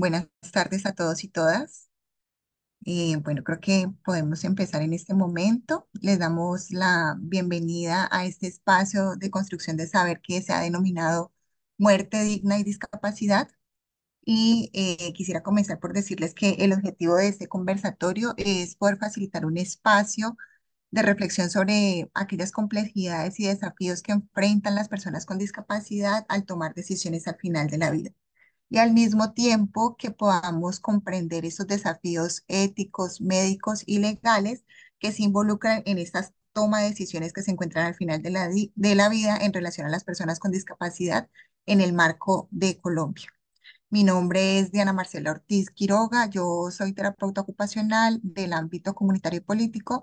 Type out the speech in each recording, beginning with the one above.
Buenas tardes a todos y todas. Eh, bueno, creo que podemos empezar en este momento. Les damos la bienvenida a este espacio de construcción de saber que se ha denominado muerte digna y discapacidad. Y eh, quisiera comenzar por decirles que el objetivo de este conversatorio es poder facilitar un espacio de reflexión sobre aquellas complejidades y desafíos que enfrentan las personas con discapacidad al tomar decisiones al final de la vida y al mismo tiempo que podamos comprender esos desafíos éticos, médicos y legales que se involucran en estas toma de decisiones que se encuentran al final de la, vida en relación a las personas con discapacidad en el marco de Colombia. Mi nombre es Diana Marcela Ortiz Quiroga, yo soy terapeuta ocupacional del ámbito comunitario y político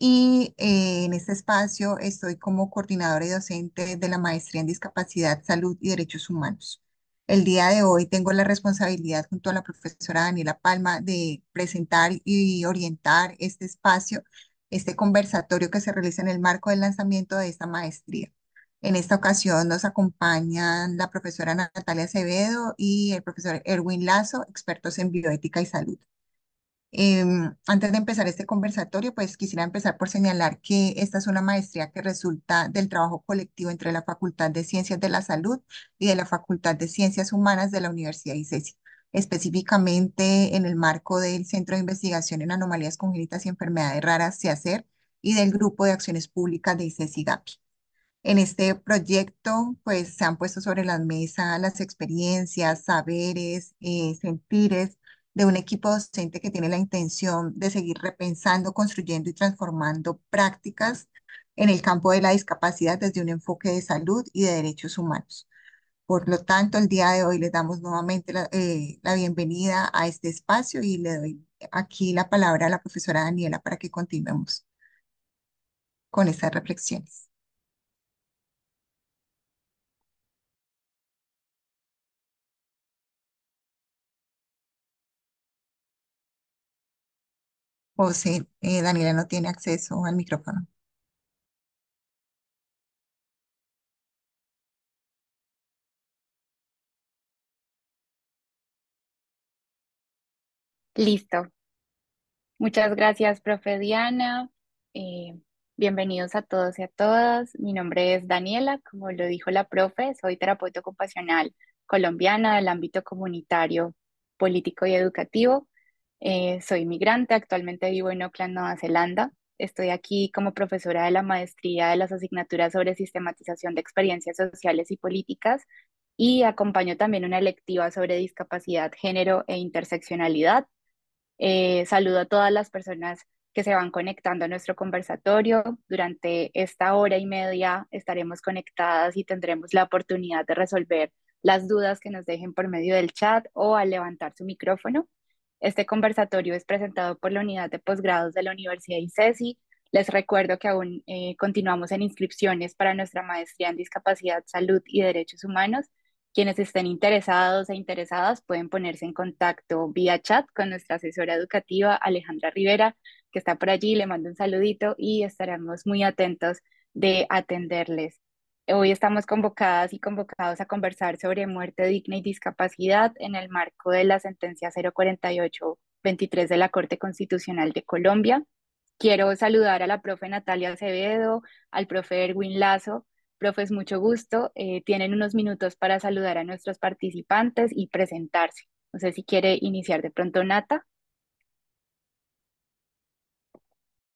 y eh, en este espacio estoy como coordinadora y docente de la maestría en discapacidad, salud y derechos humanos. El día de hoy tengo la responsabilidad junto a la profesora Daniela Palma de presentar y orientar este espacio, este conversatorio que se realiza en el marco del lanzamiento de esta maestría. En esta ocasión nos acompañan la profesora Natalia Acevedo y el profesor Erwin Lazo, expertos en bioética y salud. Em, antes de empezar este conversatorio, pues quisiera empezar por señalar que esta es una maestría que resulta del trabajo colectivo entre la Facultad de Ciencias de la Salud y de la Facultad de Ciencias Humanas de la Universidad de ICESI, específicamente en el marco del Centro de Investigación en Anomalías Congénitas y Enfermedades Raras, CACER, y del Grupo de Acciones Públicas de ICESI-GAPI. En este proyecto, pues se han puesto sobre la mesa las experiencias, saberes, eh, sentires de un equipo docente que tiene la intención de seguir repensando, construyendo y transformando prácticas en el campo de la discapacidad desde un enfoque de salud y de derechos humanos. Por lo tanto, el día de hoy les damos nuevamente la, eh, la bienvenida a este espacio y le doy aquí la palabra a la profesora Daniela para que continuemos con estas reflexiones. O eh, Daniela no tiene acceso al micrófono. Listo. Muchas gracias, profe Diana. Eh, bienvenidos a todos y a todas. Mi nombre es Daniela, como lo dijo la profe, soy terapeuta ocupacional colombiana del ámbito comunitario, político y educativo. Eh, soy inmigrante, actualmente vivo en Auckland, Nueva Zelanda. Estoy aquí como profesora de la maestría de las asignaturas sobre sistematización de experiencias sociales y políticas y acompaño también una lectiva sobre discapacidad, género e interseccionalidad. Eh, saludo a todas las personas que se van conectando a nuestro conversatorio. Durante esta hora y media estaremos conectadas y tendremos la oportunidad de resolver las dudas que nos dejen por medio del chat o al levantar su micrófono. Este conversatorio es presentado por la Unidad de Posgrados de la Universidad ICESI. Les recuerdo que aún eh, continuamos en inscripciones para nuestra maestría en discapacidad, salud y derechos humanos. Quienes estén interesados e interesadas pueden ponerse en contacto vía chat con nuestra asesora educativa Alejandra Rivera, que está por allí. Le mando un saludito y estaremos muy atentos de atenderles. Hoy estamos convocadas y convocados a conversar sobre muerte digna y discapacidad en el marco de la sentencia 048-23 de la Corte Constitucional de Colombia. Quiero saludar a la profe Natalia Acevedo, al profe Erwin Lazo. Profes, mucho gusto. Eh, tienen unos minutos para saludar a nuestros participantes y presentarse. No sé si quiere iniciar de pronto Nata.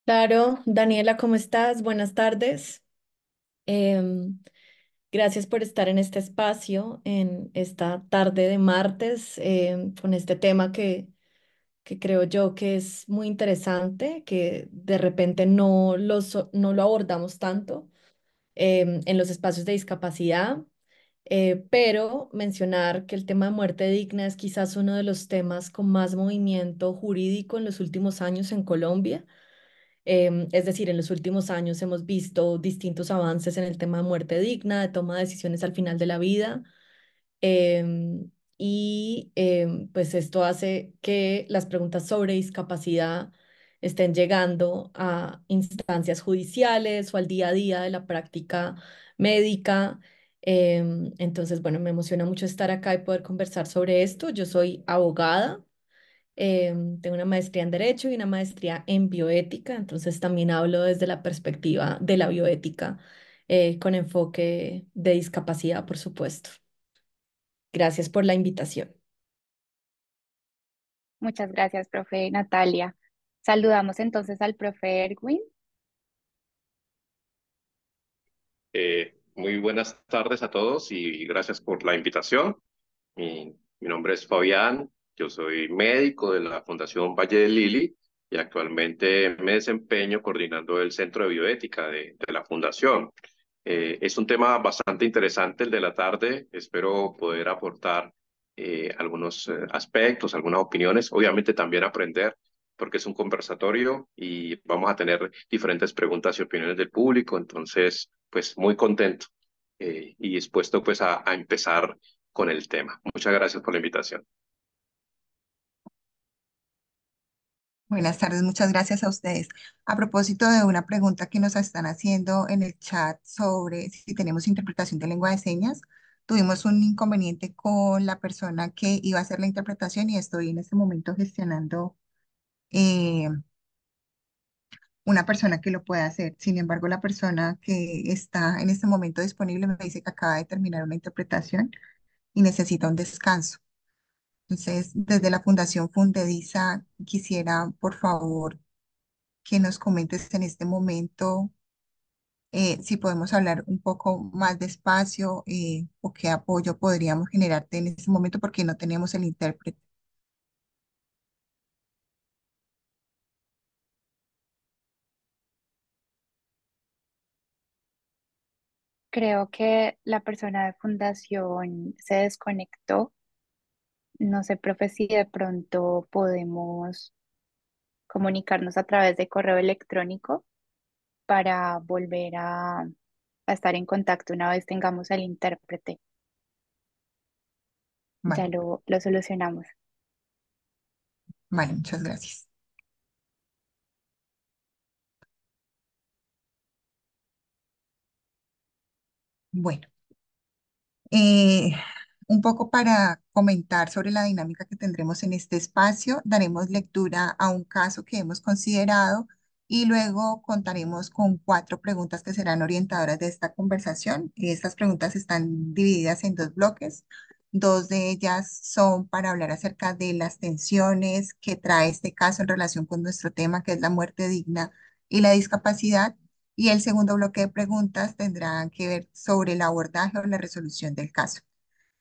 Claro, Daniela, ¿cómo estás? Buenas tardes. Em, gracias por estar en este espacio, en esta tarde de martes, em, con este tema que, que creo yo que es muy interesante, que de repente no lo, no lo abordamos tanto em, en los espacios de discapacidad. Eh, pero mencionar que el tema de muerte digna es quizás uno de los temas con más movimiento jurídico en los últimos años en Colombia. Em, es decir, en los últimos años hemos visto distintos avances en el tema de muerte digna, de toma de decisiones al final de la vida. Em, y em, pues esto hace que las preguntas sobre discapacidad estén llegando a instancias judiciales o al día a día de la práctica médica. entonces, bueno, me emociona mucho estar acá y poder conversar sobre esto. Yo soy abogada, Em, tengo una maestría en Derecho y una maestría en Bioética, entonces también hablo desde la perspectiva de la bioética eh, con enfoque de discapacidad, por supuesto. Gracias por la invitación. Muchas gracias, profe Natalia. Saludamos entonces al profe Erwin. Eh, muy buenas tardes a todos y gracias por la invitación. mi nombre es Fabián, yo soy médico de la Fundación Valle de Lili y actualmente me desempeño coordinando el Centro de Bioética de, la Fundación. Eh, es un tema bastante interesante el de la tarde. Espero poder aportar eh, algunos eh, aspectos, algunas opiniones, obviamente también aprender porque es un conversatorio y vamos a tener diferentes preguntas y opiniones del público. Entonces, pues muy contento y dispuesto pues a empezar con el tema. Muchas gracias por la invitación. Buenas tardes, muchas gracias a ustedes. A propósito de una pregunta que nos están haciendo en el chat sobre si tenemos interpretación de lengua de señas, tuvimos un inconveniente con la persona que iba a hacer la interpretación y estoy en este momento gestionando eh, una persona que lo pueda hacer. Sin embargo, la persona que está en este momento disponible me dice que acaba de terminar una interpretación y necesita un descanso. Entonces, desde la Fundación Fundediza, quisiera, por favor, que nos comentes en este momento eh, si podemos hablar un poco más despacio eh, o qué apoyo podríamos generarte en este momento porque no tenemos el intérprete. Creo que la persona de fundación se desconectó. No sé, profe, si de pronto podemos comunicarnos a través de correo electrónico para volver a, estar en contacto una vez tengamos al intérprete. Ya lo, lo solucionamos. Vale, muchas gracias. Bueno. Eh, un poco para comentar sobre la dinámica que tendremos en este espacio, daremos lectura a un caso que hemos considerado y luego contaremos con cuatro preguntas que serán orientadoras de esta conversación. Y Estas preguntas están divididas en dos bloques. Dos de ellas son para hablar acerca de las tensiones que trae este caso en relación con nuestro tema, que es la muerte digna y la discapacidad. Y el segundo bloque de preguntas tendrá que ver sobre el abordaje o la resolución del caso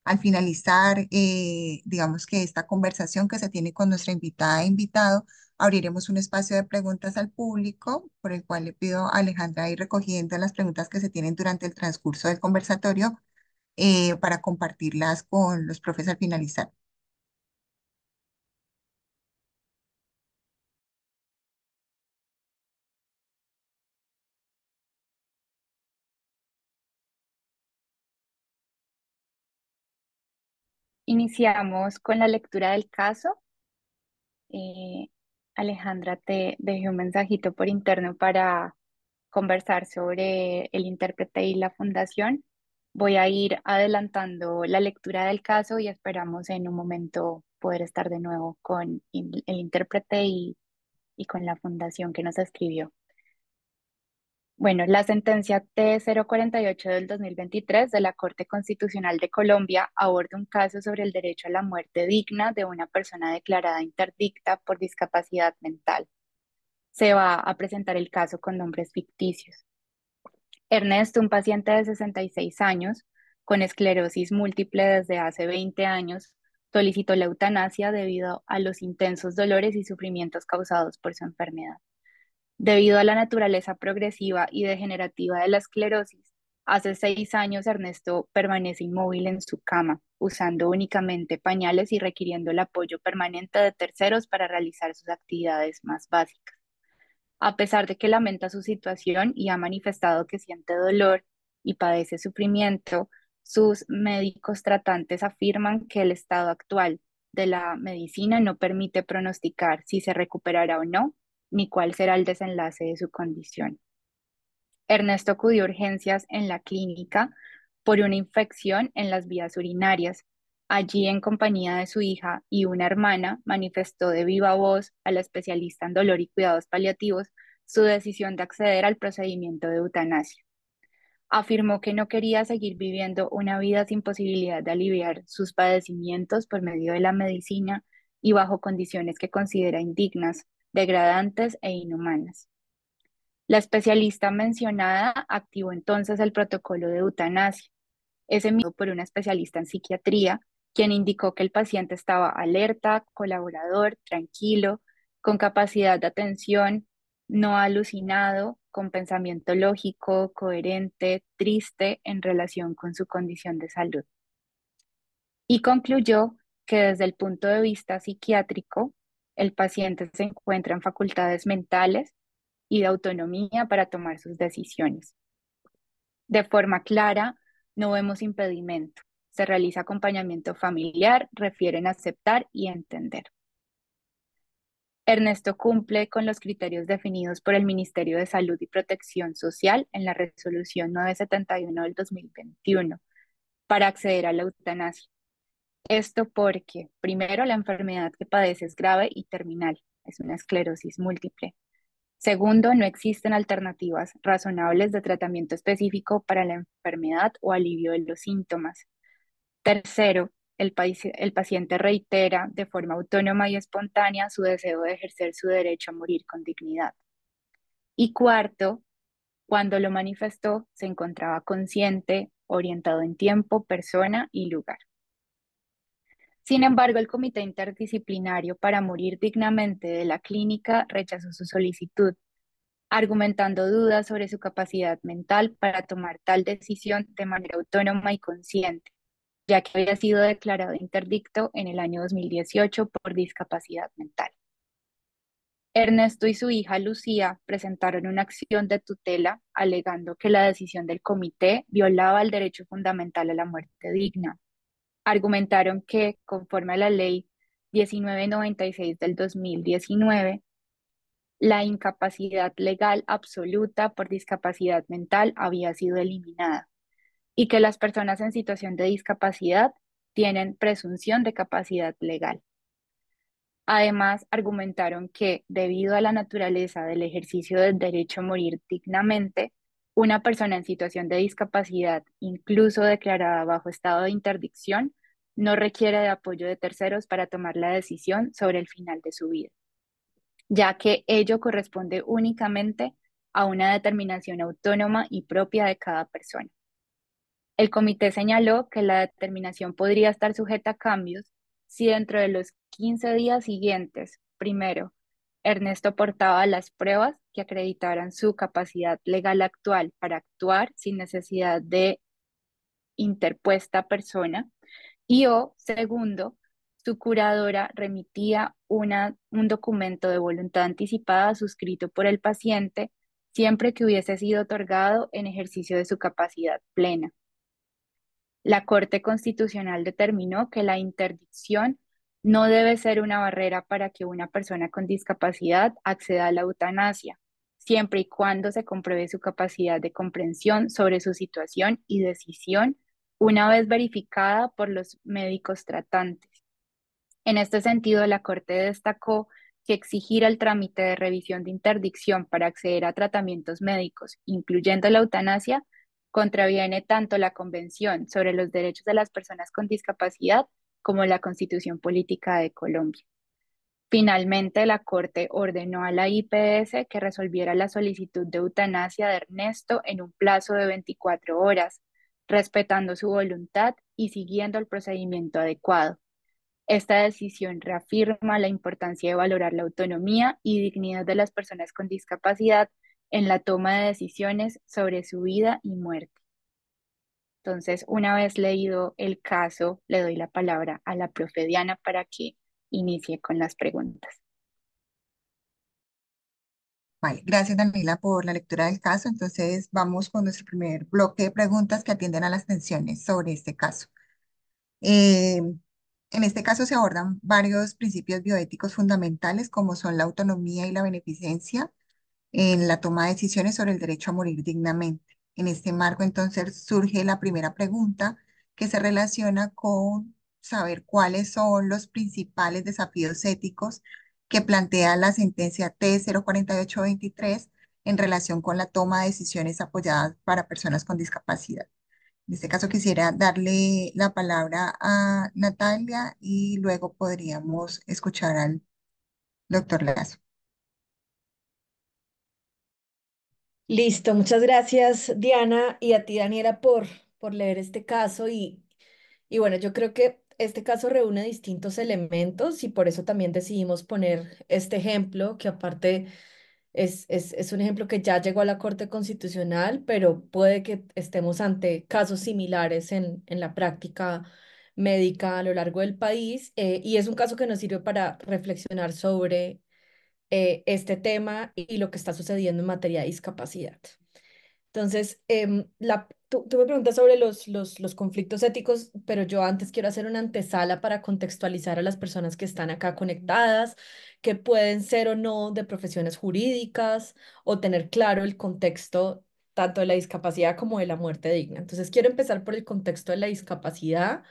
al finalizar, eh, digamos que esta conversación que se tiene con nuestra invitada e invitado, abriremos un espacio de preguntas al público, por el cual le pido a Alejandra ir recogiendo las preguntas que se tienen durante el transcurso del conversatorio eh, para compartirlas con los profes al finalizar. Iniciamos con la lectura del caso. Eh, Alejandra, te dejé un mensajito por interno para conversar sobre el intérprete y la fundación. Voy a ir adelantando la lectura del caso y esperamos en un momento poder estar de nuevo con el intérprete y con la fundación que nos escribió. Bueno, la sentencia T048 del 2023 de la Corte Constitucional de Colombia aborda un caso sobre el derecho a la muerte digna de una persona declarada interdicta por discapacidad mental. Se va a presentar el caso con nombres ficticios. Ernesto, un paciente de 66 años, con esclerosis múltiple desde hace 20 años, solicitó la eutanasia debido a los intensos dolores y sufrimientos causados por su enfermedad. Debido a la naturaleza progresiva y degenerativa de la esclerosis, hace seis años Ernesto permanece inmóvil en su cama, usando únicamente pañales y requiriendo el apoyo permanente de terceros para realizar sus actividades más básicas. A pesar de que lamenta su situación y ha manifestado que siente dolor y padece sufrimiento, sus médicos tratantes afirman que el estado actual de la medicina no permite pronosticar si se recuperará o no ni cuál será el desenlace de su condición. Ernesto acudió a urgencias en la clínica por una infección en las vías urinarias. Allí, en compañía de su hija y una hermana, manifestó de viva voz al especialista en dolor y cuidados paliativos su decisión de acceder al procedimiento de eutanasia. Afirmó que no quería seguir viviendo una vida sin posibilidad de aliviar sus padecimientos por medio de la medicina y bajo condiciones que considera indignas, degradantes e inhumanas. La especialista mencionada activó entonces el protocolo de eutanasia, ese mismo por una especialista en psiquiatría, quien indicó que el paciente estaba alerta, colaborador, tranquilo, con capacidad de atención, no alucinado, con pensamiento lógico, coherente, triste en relación con su condición de salud. Y concluyó que desde el punto de vista psiquiátrico, el paciente se encuentra en facultades mentales y de autonomía para tomar sus decisiones. De forma clara, no vemos impedimento. Se realiza acompañamiento familiar, refieren aceptar y entender. Ernesto cumple con los criterios definidos por el Ministerio de Salud y Protección Social en la resolución 971 del 2021 para acceder a la eutanasia. Esto porque, primero, la enfermedad que padece es grave y terminal, es una esclerosis múltiple. Segundo, no existen alternativas razonables de tratamiento específico para la enfermedad o alivio de los síntomas. Tercero, el, paciente reitera de forma autónoma y espontánea su deseo de ejercer su derecho a morir con dignidad. Y cuarto, cuando lo manifestó, se encontraba consciente, orientado en tiempo, persona y lugar. Sin embargo, el Comité Interdisciplinario para Morir Dignamente de la clínica rechazó su solicitud, argumentando dudas sobre su capacidad mental para tomar tal decisión de manera autónoma y consciente, ya que había sido declarado interdicto en el año 2018 por discapacidad mental. Ernesto y su hija Lucía presentaron una acción de tutela alegando que la decisión del comité violaba el derecho fundamental a la muerte digna, argumentaron que conforme a la ley 1996 del 2019, la incapacidad legal absoluta por discapacidad mental había sido eliminada y que las personas en situación de discapacidad tienen presunción de capacidad legal. Además, argumentaron que debido a la naturaleza del ejercicio del derecho a morir dignamente, una persona en situación de discapacidad, incluso declarada bajo estado de interdicción, no requiere de apoyo de terceros para tomar la decisión sobre el final de su vida, ya que ello corresponde únicamente a una determinación autónoma y propia de cada persona. El comité señaló que la determinación podría estar sujeta a cambios si dentro de los 15 días siguientes, primero, Ernesto portaba las pruebas que acreditaran su capacidad legal actual para actuar sin necesidad de interpuesta persona. Y o segundo, su curadora remitía una, un documento de voluntad anticipada suscrito por el paciente siempre que hubiese sido otorgado en ejercicio de su capacidad plena. La Corte Constitucional determinó que la interdicción no debe ser una barrera para que una persona con discapacidad acceda a la eutanasia, siempre y cuando se compruebe su capacidad de comprensión sobre su situación y decisión, una vez verificada por los médicos tratantes. En este sentido, la Corte destacó que exigir el trámite de revisión de interdicción para acceder a tratamientos médicos, incluyendo la eutanasia, contraviene tanto la Convención sobre los Derechos de las Personas con Discapacidad como la Constitución Política de Colombia. Finalmente, la Corte ordenó a la IPS que resolviera la solicitud de eutanasia de Ernesto en un plazo de 24 horas, respetando su voluntad y siguiendo el procedimiento adecuado. Esta decisión reafirma la importancia de valorar la autonomía y dignidad de las personas con discapacidad en la toma de decisiones sobre su vida y muerte. Entonces, una vez leído el caso, le doy la palabra a la profe Diana para que inicie con las preguntas. Vale, gracias Daniela por la lectura del caso. Entonces vamos con nuestro primer bloque de preguntas que atienden a las tensiones sobre este caso. Eh, en este caso se abordan varios principios bioéticos fundamentales como son la autonomía y la beneficencia en la toma de decisiones sobre el derecho a morir dignamente. En este marco entonces surge la primera pregunta que se relaciona con saber cuáles son los principales desafíos éticos que plantea la sentencia T04823 en relación con la toma de decisiones apoyadas para personas con discapacidad. En este caso quisiera darle la palabra a Natalia y luego podríamos escuchar al doctor Lazo. Listo, muchas gracias Diana y a ti Daniela por, por leer este caso y, y bueno, yo creo que este caso reúne distintos elementos y por eso también decidimos poner este ejemplo que aparte es, es, un ejemplo que ya llegó a la Corte Constitucional, pero puede que estemos ante casos similares en, en la práctica médica a lo largo del país eh, y es un caso que nos sirve para reflexionar sobre eh, este tema y, lo que está sucediendo en materia de discapacidad. Entonces, em, tú, me preguntas sobre los, los, los, conflictos éticos, pero yo antes quiero hacer una antesala para contextualizar a las personas que están acá conectadas, que pueden ser o no de profesiones jurídicas o tener claro el contexto tanto de la discapacidad como de la muerte digna. Entonces, quiero empezar por el contexto de la discapacidad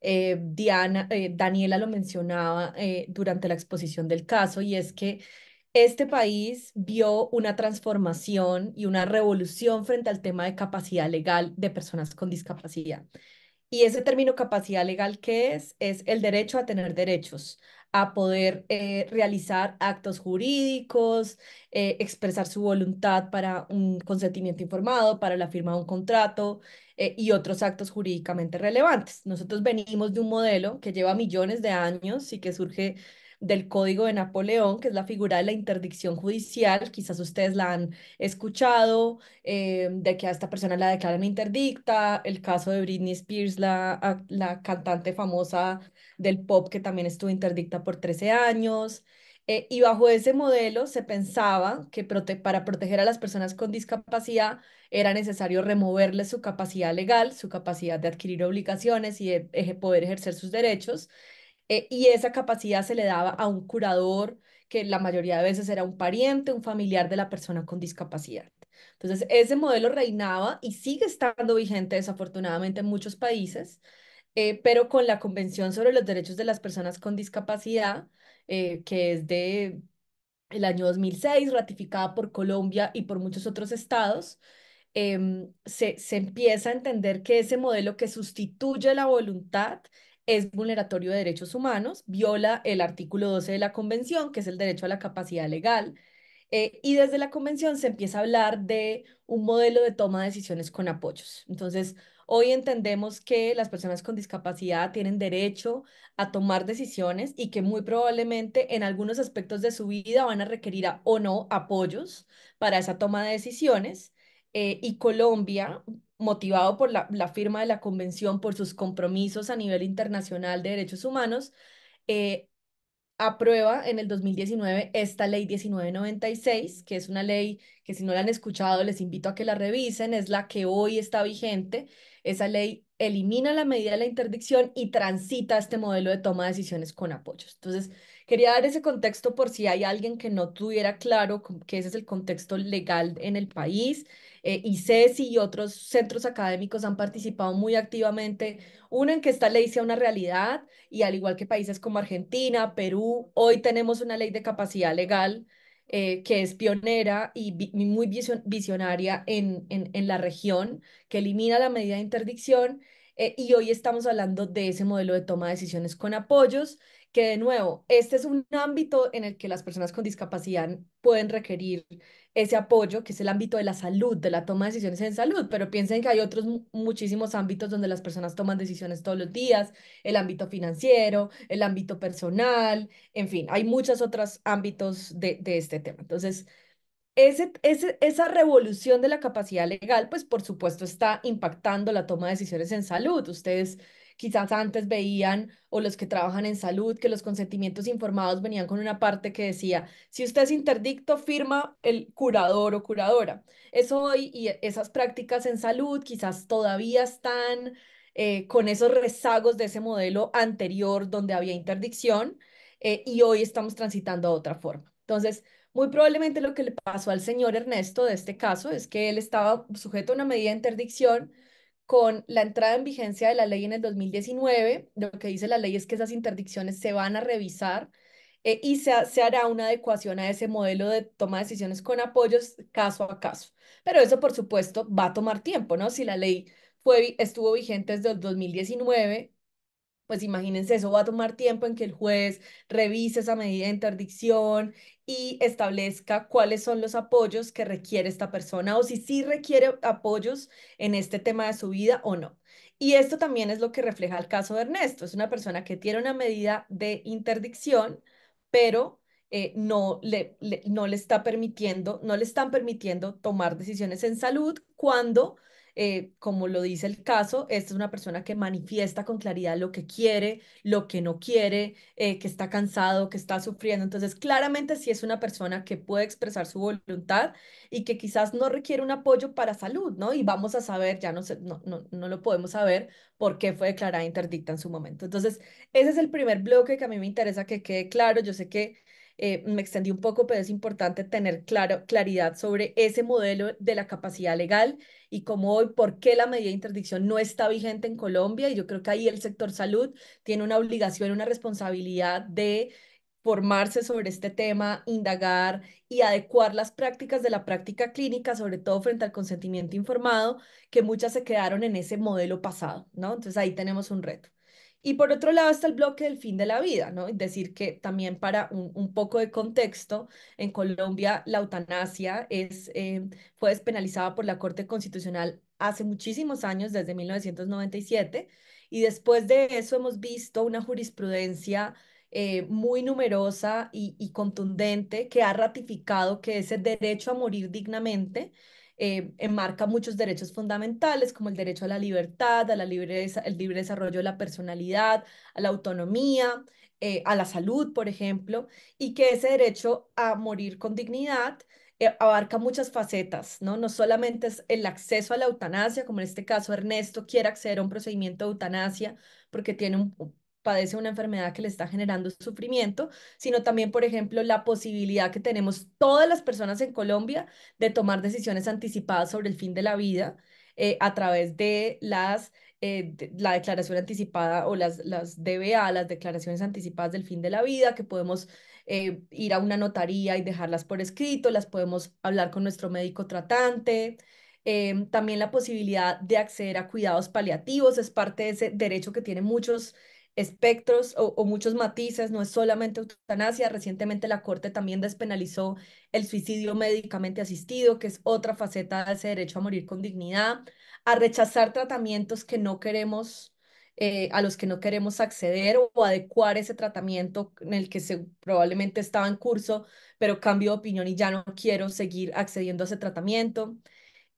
eh, Diana, eh, Daniela lo mencionaba eh, durante la exposición del caso, y es que este país vio una transformación y una revolución frente al tema de capacidad legal de personas con discapacidad. Y ese término capacidad legal, ¿qué es? Es el derecho a tener derechos, a poder eh, realizar actos jurídicos, eh, expresar su voluntad para un consentimiento informado, para la firma de un contrato eh, y otros actos jurídicamente relevantes. Nosotros venimos de un modelo que lleva millones de años y que surge del Código de Napoleón, que es la figura de la interdicción judicial. Quizás ustedes la han escuchado, de que a esta persona la declaran interdicta, el caso de Britney Spears, la, la cantante famosa del pop que también estuvo interdicta por 13 años. Eh, y bajo ese modelo se pensaba que para proteger a las personas con discapacidad era necesario removerles su capacidad legal, su capacidad de adquirir obligaciones y de poder ejercer sus derechos. Eh, y esa capacidad se le daba a un curador que la mayoría de veces era un pariente, un familiar de la persona con discapacidad. Entonces, ese modelo reinaba y sigue estando vigente desafortunadamente en muchos países. Eh, pero con la Convención sobre los Derechos de las Personas con Discapacidad, eh, que es de el año 2006, ratificada por Colombia y por muchos otros estados, em, se, empieza a entender que ese modelo que sustituye la voluntad es vulneratorio de derechos humanos, viola el artículo 12 de la Convención, que es el derecho a la capacidad legal, eh, y desde la Convención se empieza a hablar de un modelo de toma de decisiones con apoyos. Entonces, Hoy entendemos que las personas con discapacidad tienen derecho a tomar decisiones y que muy probablemente en algunos aspectos de su vida van a requerir o no apoyos para esa toma de decisiones. Eh, y Colombia, motivado por la, firma de la convención, por sus compromisos a nivel internacional de derechos humanos, eh, aprueba en el 2019 esta ley 1996, que es una ley que si no la han escuchado les invito a que la revisen, es la que hoy está vigente. Esa ley elimina la medida de la interdicción y transita este modelo de toma de decisiones con apoyos. Entonces, quería dar ese contexto por si hay alguien que no tuviera claro que ese es el contexto legal en el país eh, ICES y otros centros académicos han participado muy activamente, uno en que esta ley sea una realidad y al igual que países como Argentina, Perú, hoy tenemos una ley de capacidad legal eh, que es pionera y muy visionaria en, la región, que elimina la medida de interdicción eh, y hoy estamos hablando de ese modelo de toma de decisiones con apoyos que de nuevo, este es un ámbito en el que las personas con discapacidad pueden requerir ese apoyo, que es el ámbito de la salud, de la toma de decisiones en salud, pero piensen que hay otros muchísimos ámbitos donde las personas toman decisiones todos los días, el ámbito financiero, el ámbito personal, en fin, hay muchos otros ámbitos de, de este tema. Entonces, ese, esa revolución de la capacidad legal, pues por supuesto está impactando la toma de decisiones en salud. Ustedes quizás antes veían, o los que trabajan en salud, que los consentimientos informados venían con una parte que decía, si usted es interdicto, firma el curador o curadora. Eso hoy y e, esas prácticas en salud quizás todavía están eh, con esos rezagos de ese modelo anterior donde había interdicción eh, y hoy estamos transitando a otra forma. Entonces, muy probablemente lo que le pasó al señor Ernesto de este caso es que él estaba sujeto a una medida de interdicción, con la entrada en vigencia de la ley en el 2019, lo que dice la ley es que esas interdicciones se van a revisar eh, y se, hará una adecuación a ese modelo de toma de decisiones con apoyos caso a caso. Pero eso, por supuesto, va a tomar tiempo, ¿no? Si la ley fue, estuvo vigente desde el 2019 pues imagínense, eso va a tomar tiempo en que el juez revise esa medida de interdicción y establezca cuáles son los apoyos que requiere esta persona o si sí requiere apoyos en este tema de su vida o no. Y esto también es lo que refleja el caso de Ernesto. Es una persona que tiene una medida de interdicción, pero eh, no, no le está permitiendo, no le están permitiendo tomar decisiones en salud cuando eh, como lo dice el caso, esta es una persona que manifiesta con claridad lo que quiere, lo que no quiere, eh, que está cansado, que está sufriendo. Entonces, claramente sí es una persona que puede expresar su voluntad y que quizás no requiere un apoyo para salud, ¿no? Y vamos a saber, ya no, sé, no, no, no lo podemos saber por qué fue declarada interdicta en su momento. Entonces, ese es el primer bloque que a mí me interesa que quede claro. Yo sé que eh, me extendí un poco, pero es importante tener claro, claridad sobre ese modelo de la capacidad legal y cómo hoy, por qué la medida de interdicción no está vigente en Colombia. Y yo creo que ahí el sector salud tiene una obligación, una responsabilidad de formarse sobre este tema, indagar y adecuar las prácticas de la práctica clínica, sobre todo frente al consentimiento informado, que muchas se quedaron en ese modelo pasado, ¿no? Entonces ahí tenemos un reto. Y por otro lado está el bloque del fin de la vida, ¿no? Es decir, que también para un, un poco de contexto, en Colombia la eutanasia es, eh, fue despenalizada por la Corte Constitucional hace muchísimos años, desde 1997, y después de eso hemos visto una jurisprudencia eh, muy numerosa y, y contundente que ha ratificado que ese derecho a morir dignamente eh, enmarca muchos derechos fundamentales como el derecho a la libertad, a la libre, el libre desarrollo de la personalidad, a la autonomía, eh, a la salud, por ejemplo, y que ese derecho a morir con dignidad eh, abarca muchas facetas, ¿no? No solamente es el acceso a la eutanasia, como en este caso Ernesto quiere acceder a un procedimiento de eutanasia porque tiene un padece una enfermedad que le está generando sufrimiento, sino también, por ejemplo, la posibilidad que tenemos todas las personas en Colombia de tomar decisiones anticipadas sobre el fin de la vida eh, a través de las... Eh, la declaración anticipada o las, las DBA, las declaraciones anticipadas del fin de la vida, que podemos eh, ir a una notaría y dejarlas por escrito, las podemos hablar con nuestro médico tratante. Em, también la posibilidad de acceder a cuidados paliativos es parte de ese derecho que tienen muchos espectros o, muchos matices, no es solamente eutanasia, recientemente la Corte también despenalizó el suicidio médicamente asistido, que es otra faceta de ese derecho a morir con dignidad, a rechazar tratamientos que no queremos, eh, a los que no queremos acceder o adecuar ese tratamiento en el que se, probablemente estaba en curso, pero cambio de opinión y ya no quiero seguir accediendo a ese tratamiento.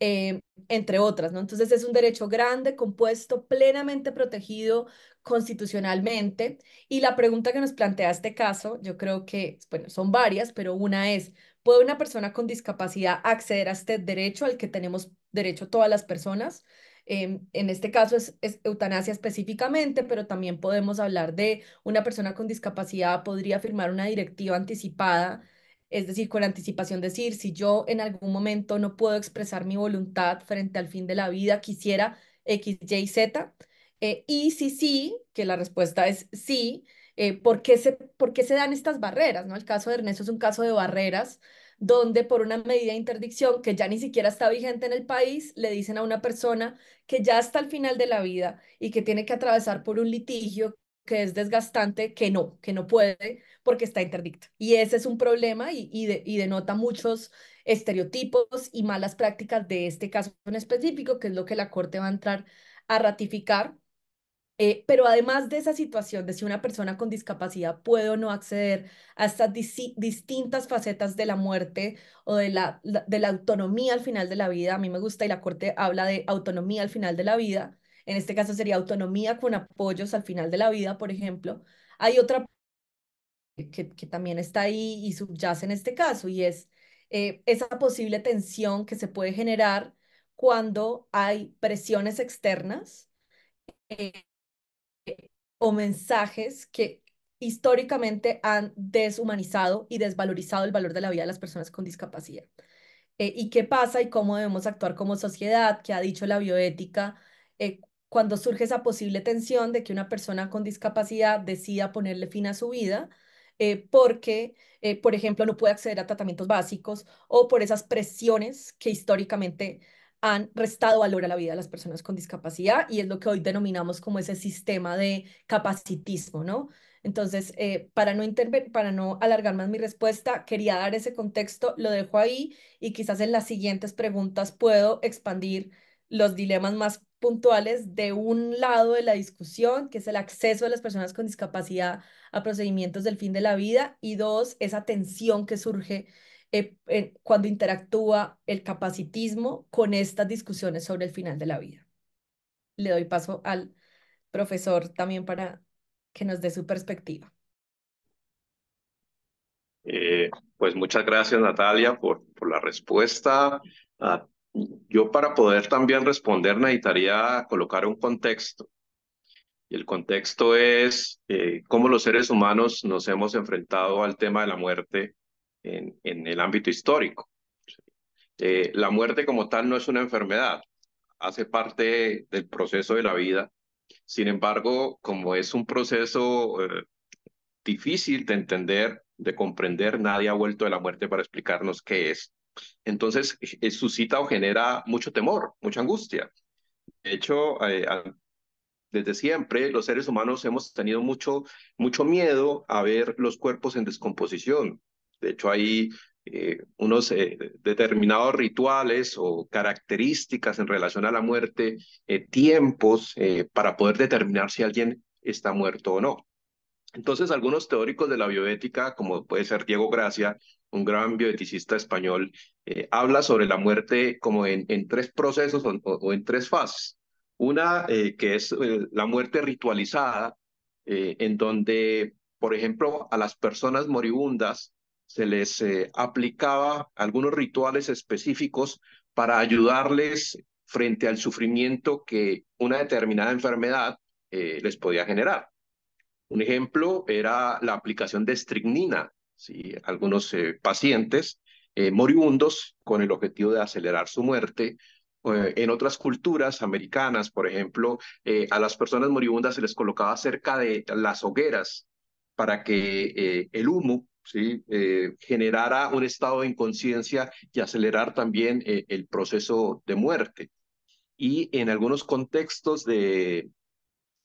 Eh, entre otras, ¿no? Entonces es un derecho grande, compuesto, plenamente protegido constitucionalmente. Y la pregunta que nos plantea este caso, yo creo que, bueno, son varias, pero una es, ¿puede una persona con discapacidad acceder a este derecho al que tenemos derecho todas las personas? Eh, en este caso es, eutanasia específicamente, pero también podemos hablar de una persona con discapacidad podría firmar una directiva anticipada es decir, con anticipación decir, si yo en algún momento no puedo expresar mi voluntad frente al fin de la vida, quisiera X, Y, Z. Eh, y si sí, que la respuesta es sí, eh, ¿por, qué se, ¿por qué se dan estas barreras? ¿no? El caso de Ernesto es un caso de barreras donde por una medida de interdicción que ya ni siquiera está vigente en el país, le dicen a una persona que ya está al final de la vida y que tiene que atravesar por un litigio que es desgastante, que no, que no puede, porque está interdicto, Y ese es un problema y, y, denota muchos estereotipos y malas prácticas de este caso en específico, que es lo que la Corte va a entrar a ratificar. Eh, pero además de esa situación de si una persona con discapacidad puede o no acceder a estas distintas facetas de la muerte o de la, de la autonomía al final de la vida, a mí me gusta y la Corte habla de autonomía al final de la vida, en este caso sería autonomía con apoyos al final de la vida, por ejemplo, hay otra que, también está ahí y subyace en este caso, y es eh, esa posible tensión que se puede generar cuando hay presiones externas eh, o mensajes que históricamente han deshumanizado y desvalorizado el valor de la vida de las personas con discapacidad. Eh, ¿Y qué pasa y cómo debemos actuar como sociedad? que ha dicho la bioética? cuando surge esa posible tensión de que una persona con discapacidad decida ponerle fin a su vida, eh, porque, eh, por ejemplo, no puede acceder a tratamientos básicos o por esas presiones que históricamente han restado valor a la vida de las personas con discapacidad y es lo que hoy denominamos como ese sistema de capacitismo, ¿no? Entonces, eh, para, no para no alargar más mi respuesta, quería dar ese contexto, lo dejo ahí y quizás en las siguientes preguntas puedo expandir los dilemas más puntuales de un lado de la discusión, que es el acceso de las personas con discapacidad a procedimientos del fin de la vida, y dos, esa tensión que surge eh, cuando interactúa el capacitismo con estas discusiones sobre el final de la vida. Le doy paso al profesor también para que nos dé su perspectiva. Eh, pues muchas gracias Natalia por, por la respuesta. Ah, yo para poder también responder necesitaría colocar un contexto. Y el contexto es eh, cómo los seres humanos nos hemos enfrentado al tema de la muerte en, el ámbito histórico. Eh, la muerte como tal no es una enfermedad, hace parte del proceso de la vida. Sin embargo, como es un proceso eh, difícil de entender, de comprender, nadie ha vuelto de la muerte para explicarnos qué es. Entonces, eh, suscita o genera mucho temor, mucha angustia. De hecho, eh, desde siempre los seres humanos hemos tenido mucho, mucho miedo a ver los cuerpos en descomposición. De hecho, hay eh, unos determinados rituales o características en relación a la muerte, tiempos para poder determinar si alguien está muerto o no. Entonces, algunos teóricos de la bioética, como puede ser Diego Gracia, un gran bioeticista español, eh, habla sobre la muerte como en, tres procesos o, en tres fases. Una eh, que es eh, la muerte ritualizada, en donde, por ejemplo, a las personas moribundas se les aplicaba algunos rituales específicos para ayudarles frente al sufrimiento que una determinada enfermedad les podía generar. Un ejemplo era la aplicación de estricnina, algunos eh, pacientes eh, moribundos con el objetivo de acelerar su muerte. Eh, en otras culturas americanas, por ejemplo, a las personas moribundas se les colocaba cerca de las hogueras para que el humo generara un estado de inconsciencia y acelerar también el proceso de muerte. Y en algunos contextos de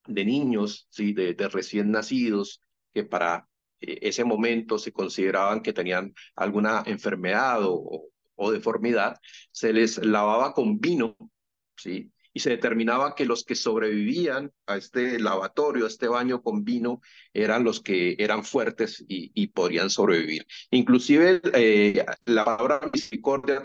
de niños, ¿sí? de, recién nacidos, que para eh, ese momento se consideraban que tenían alguna enfermedad o, deformidad, se les lavaba con vino, ¿sí? y se determinaba que los que sobrevivían a este lavatorio, a este baño con vino, eran los que eran fuertes y, y podrían sobrevivir. Inclusive eh, la palabra misericordia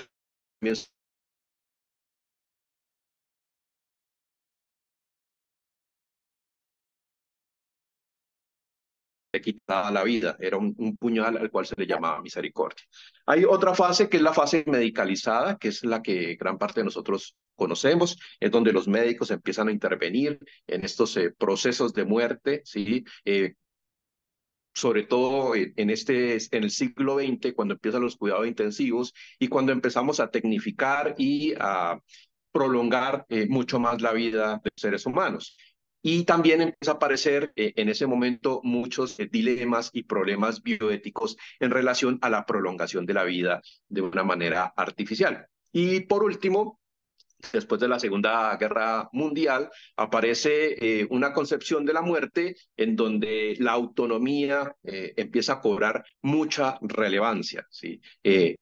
quitaba la vida, era un, puñal al cual se le llamaba misericordia. Hay otra fase que es la fase medicalizada, que es la que gran parte de nosotros conocemos, es donde los médicos empiezan a intervenir en estos eh, procesos de muerte, ¿sí? Eh, sobre todo en, este, en el siglo XX, cuando empiezan los cuidados intensivos y cuando empezamos a tecnificar y a prolongar eh, mucho más la vida de seres humanos. Y también empieza a aparecer eh, en ese momento muchos eh, dilemas y problemas bioéticos en relación a la prolongación de la vida de una manera artificial. Y por último, después de la Segunda Guerra Mundial, aparece eh, una concepción de la muerte en donde la autonomía empieza a cobrar mucha relevancia,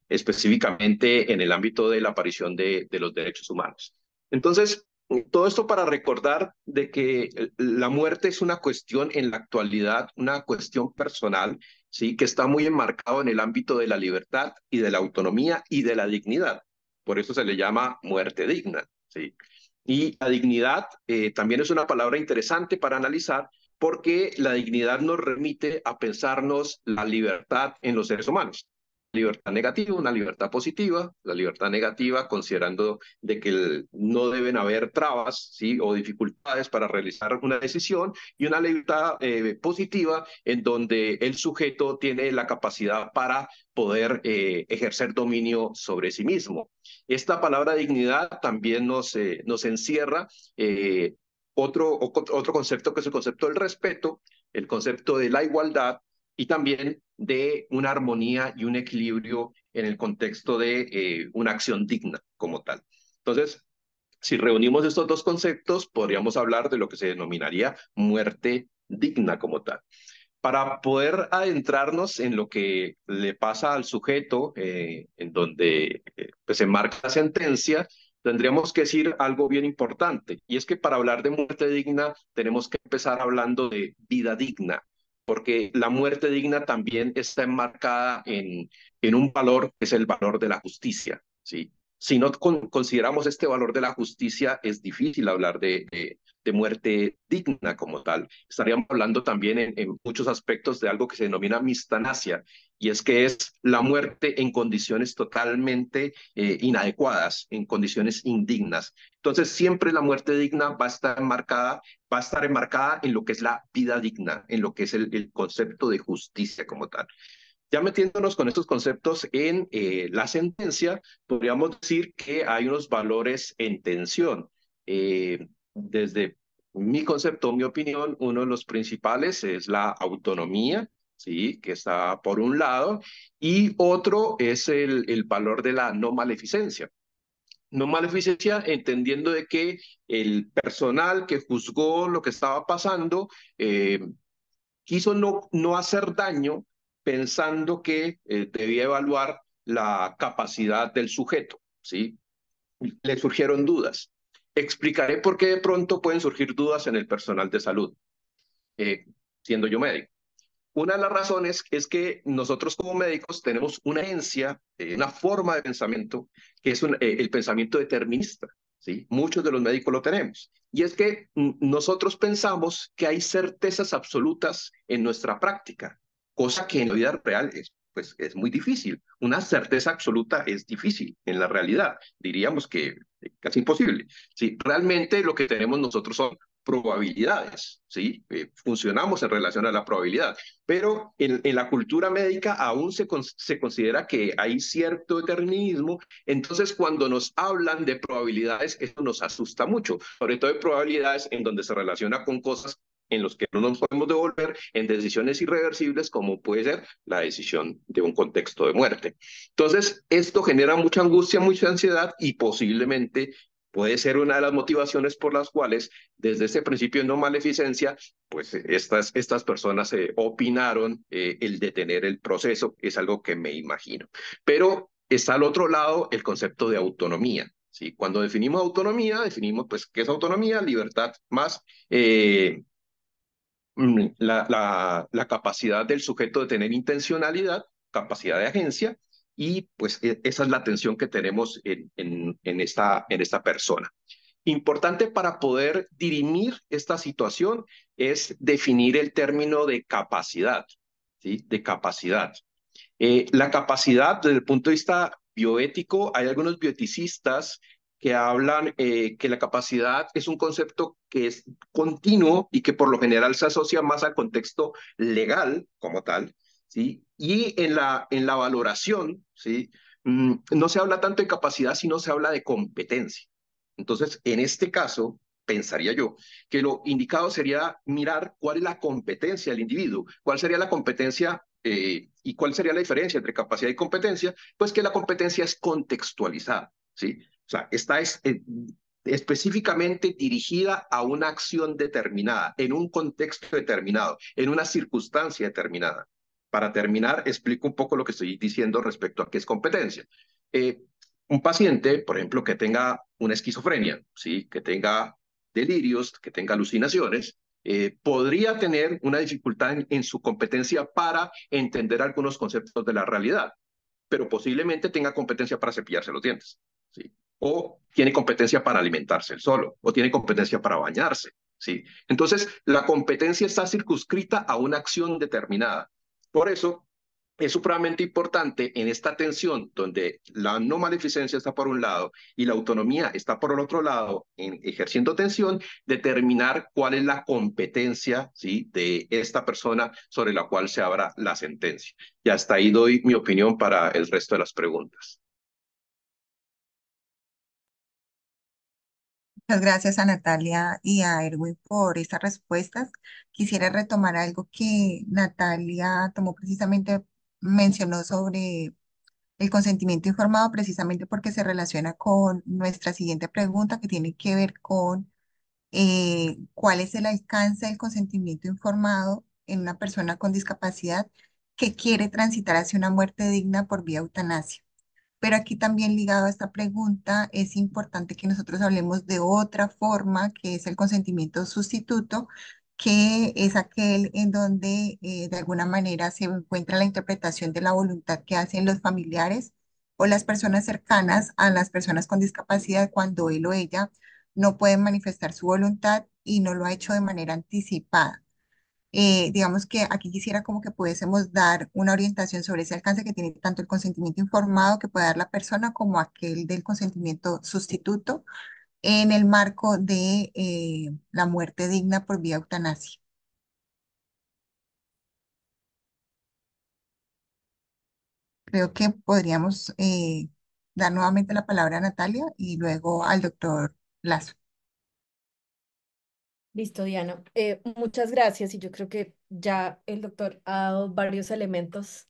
específicamente en el ámbito de la aparición de, de los derechos humanos. Entonces, todo esto para recordar de que la muerte es una cuestión en la actualidad, una cuestión personal, ¿sí? que está muy enmarcado en el ámbito de la libertad y de la autonomía y de la dignidad. Por eso se le llama muerte digna. ¿sí? Y la dignidad eh, también es una palabra interesante para analizar porque la dignidad nos remite a pensarnos la libertad en los seres humanos libertad negativa, una libertad positiva, la libertad negativa considerando de que no deben haber trabas ¿sí? o dificultades para realizar una decisión y una libertad eh, positiva en donde el sujeto tiene la capacidad para poder eh, ejercer dominio sobre sí mismo. Esta palabra dignidad también nos, eh, nos encierra otro, otro concepto que es el concepto del respeto, el concepto de la igualdad, y también de una armonía y un equilibrio en el contexto de eh, una acción digna como tal. Entonces, si reunimos estos dos conceptos, podríamos hablar de lo que se denominaría muerte digna como tal. Para poder adentrarnos en lo que le pasa al sujeto, eh, en donde eh, pues se marca la sentencia, tendríamos que decir algo bien importante, y es que para hablar de muerte digna tenemos que empezar hablando de vida digna, porque la muerte digna también está enmarcada en, en un valor que es el valor de la justicia. ¿sí? Si no consideramos este valor de la justicia, es difícil hablar de, de muerte digna como tal. Estaríamos hablando también en, muchos aspectos de algo que se denomina mistanasia, y es que es la muerte en condiciones totalmente eh, inadecuadas, en condiciones indignas. Entonces, siempre la muerte digna va a estar enmarcada, va a estar enmarcada en lo que es la vida digna, en lo que es el, concepto de justicia como tal. Ya metiéndonos con estos conceptos en eh, la sentencia, podríamos decir que hay unos valores en tensión. Eh, desde mi concepto, mi opinión, uno de los principales es la autonomía, ¿sí? que está por un lado, y otro es el, valor de la no maleficencia. No maleficencia entendiendo de que el personal que juzgó lo que estaba pasando eh, quiso no, no hacer daño pensando que eh, debía evaluar la capacidad del sujeto. ¿sí? Le surgieron dudas Explicaré por qué de pronto pueden surgir dudas en el personal de salud, eh, siendo yo médico. Una de las razones es que nosotros como médicos tenemos una agencia, eh, una forma de pensamiento, que es eh, el pensamiento determinista. ¿sí? Muchos de los médicos lo tenemos. Y es que nosotros pensamos que hay certezas absolutas en nuestra práctica, cosa que en la vida real es, pues, es muy difícil. Una certeza absoluta es difícil en la realidad. Diríamos que casi imposible. Realmente lo que tenemos nosotros son probabilidades, ¿sí? Eh, funcionamos en relación a la probabilidad, pero en, la cultura médica aún se, considera que hay cierto determinismo, entonces cuando nos hablan de probabilidades, eso nos asusta mucho, sobre todo de probabilidades en donde se relaciona con cosas en los que no nos podemos devolver en decisiones irreversibles como puede ser la decisión de un contexto de muerte. Entonces, esto genera mucha angustia, mucha ansiedad y posiblemente puede ser una de las motivaciones por las cuales desde ese principio de no maleficencia, pues estas, estas personas se eh, opinaron eh, el detener el proceso, es algo que me imagino. Pero está al otro lado el concepto de autonomía. ¿sí? Cuando definimos autonomía, definimos pues qué es autonomía, libertad más eh, Mm, la, capacidad del sujeto de tener intencionalidad, capacidad de agencia, y pues e, esa es la tensión que tenemos en, esta, en esta persona. Importante para poder dirimir esta situación es definir el término de capacidad, ¿sí? De capacidad. Eh, la capacidad desde el punto de vista bioético, hay algunos bioeticistas que hablan eh, que la capacidad es un concepto que es continuo y que por lo general se asocia más al contexto legal como tal, ¿sí? Y en la, en la valoración, ¿sí? Mm, no se habla tanto de capacidad, sino se habla de competencia. Entonces, en este caso, pensaría yo, que lo indicado sería mirar cuál es la competencia del individuo, cuál sería la competencia eh, y cuál sería la diferencia entre capacidad y competencia, pues que la competencia es contextualizada, ¿sí? O sea, está es, eh, específicamente dirigida a una acción determinada, en un contexto determinado, en una circunstancia determinada. Para terminar, explico un poco lo que estoy diciendo respecto a qué es competencia. Eh, un paciente, por ejemplo, que tenga una esquizofrenia, ¿sí? que tenga delirios, que tenga alucinaciones, eh, podría tener una dificultad en, en su competencia para entender algunos conceptos de la realidad, pero posiblemente tenga competencia para cepillarse los dientes. ¿sí? o tiene competencia para alimentarse él solo, o tiene competencia para bañarse. ¿sí? Entonces, la competencia está circunscrita a una acción determinada. Por eso, es supremamente importante en esta tensión donde la no maleficencia está por un lado y la autonomía está por el otro lado, en, ejerciendo tensión, determinar cuál es la competencia ¿sí? de esta persona sobre la cual se abra la sentencia. Y hasta ahí doy mi opinión para el resto de las preguntas. Muchas gracias a Natalia y a Erwin por estas respuestas. Quisiera retomar algo que Natalia tomó precisamente, mencionó sobre el consentimiento informado, precisamente porque se relaciona con nuestra siguiente pregunta que tiene que ver con eh, cuál es el alcance del consentimiento informado en una persona con discapacidad que quiere transitar hacia una muerte digna por vía eutanasia. Pero aquí también ligado a esta pregunta, es importante que nosotros hablemos de otra forma, que es el consentimiento sustituto, que es aquel en donde eh, de alguna manera se encuentra la interpretación de la voluntad que hacen los familiares o las personas cercanas a las personas con discapacidad cuando él o ella no pueden manifestar su voluntad y no lo ha hecho de manera anticipada. Eh, digamos que aquí quisiera como que pudiésemos dar una orientación sobre ese alcance que tiene tanto el consentimiento informado que puede dar la persona como aquel del consentimiento sustituto en el marco de eh, la muerte digna por vía eutanasia. Creo que podríamos eh, dar nuevamente la palabra a Natalia y luego al doctor Lazo. Listo, Diana. Eh, muchas gracias y yo creo que ya el doctor ha dado varios elementos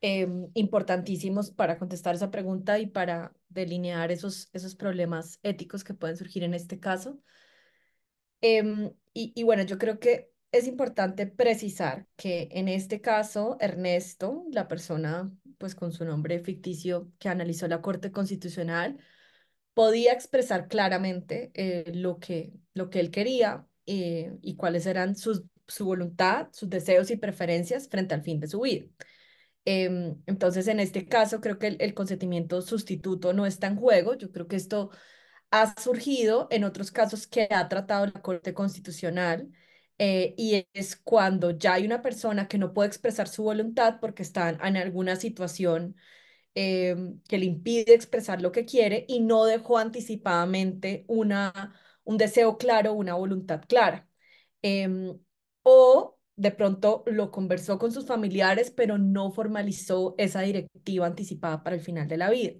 em, importantísimos para contestar esa pregunta y para delinear esos, esos problemas éticos que pueden surgir en este caso. Em, y, bueno, yo creo que es importante precisar que en este caso Ernesto, la persona pues con su nombre ficticio que analizó la Corte Constitucional, podía expresar claramente eh, lo, que, lo que él quería eh, y cuáles eran sus, su voluntad, sus deseos y preferencias frente al fin de su vida. Em, entonces, en este caso, creo que el, consentimiento sustituto no está en juego. Yo creo que esto ha surgido en otros casos que ha tratado la Corte Constitucional eh, y es cuando ya hay una persona que no puede expresar su voluntad porque está en alguna situación em, que le impide expresar lo que quiere y no dejó anticipadamente una un deseo claro, una voluntad clara. Em, o de pronto lo conversó con sus familiares, pero no formalizó esa directiva anticipada para el final de la vida.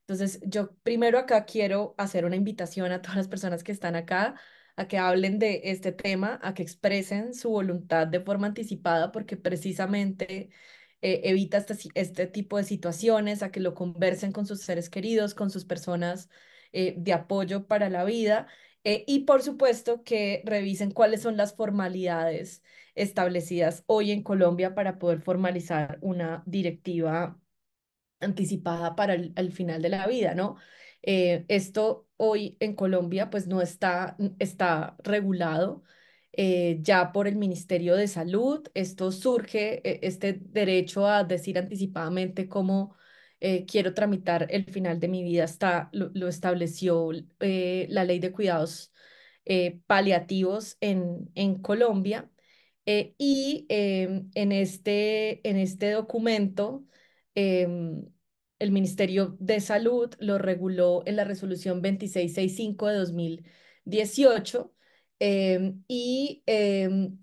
Entonces, yo primero acá quiero hacer una invitación a todas las personas que están acá a que hablen de este tema, a que expresen su voluntad de forma anticipada, porque precisamente eh, evita este, este, tipo de situaciones, a que lo conversen con sus seres queridos, con sus personas eh, de apoyo para la vida eh, y por supuesto que revisen cuáles son las formalidades establecidas hoy en Colombia para poder formalizar una directiva anticipada para el, final de la vida, ¿no? Eh, esto hoy en Colombia pues no está, está regulado eh, ya por el Ministerio de Salud. Esto surge, e, este derecho a decir anticipadamente cómo eh, quiero tramitar el final de mi vida, está, lo, estableció eh, la ley de cuidados eh, paliativos en, en Colombia. y em, en, este, en este documento, em, el Ministerio de Salud lo reguló en la resolución 2665 de 2018 em, y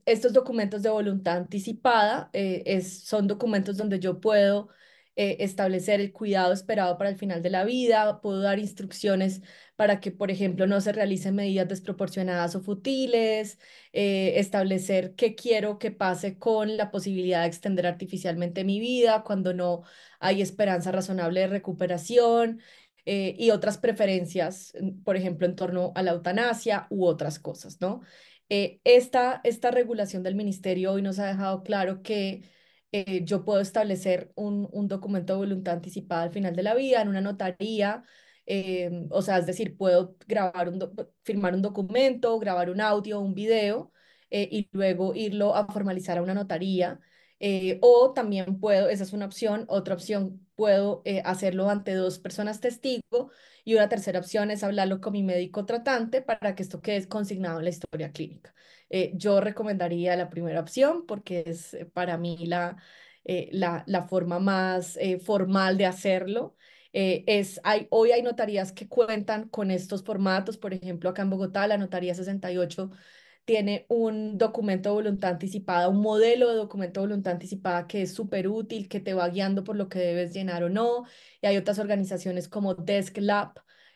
estos documentos de voluntad anticipada es, son documentos donde yo puedo eh, establecer el cuidado esperado para el final de la vida, puedo dar instrucciones para que, por ejemplo, no se realicen medidas desproporcionadas o futiles, eh, establecer qué quiero que pase con la posibilidad de extender artificialmente mi vida cuando no hay esperanza razonable de recuperación eh, y otras preferencias, por ejemplo, en torno a la eutanasia u otras cosas, ¿no? esta, esta regulación del ministerio hoy nos ha dejado claro que eh, yo puedo establecer un, documento de voluntad anticipada al final de la vida, en una notaría, em, o sea, es decir, puedo grabar un firmar un documento, grabar un audio, un video, eh, y luego irlo a formalizar a una notaría. Eh, o también puedo, esa es una opción, otra opción puedo eh, hacerlo ante dos personas testigo y una tercera opción es hablarlo con mi médico tratante para que esto quede consignado en la historia clínica. Eh, yo recomendaría la primera opción porque es eh, para mí la, la, forma más formal de hacerlo. es, hay, hoy hay notarías que cuentan con estos formatos, por ejemplo, acá en Bogotá la notaría 68 tiene un documento de voluntad anticipada, un modelo de documento de voluntad anticipada que es súper útil, que te va guiando por lo que debes llenar o no. Y hay otras organizaciones como Desk Lab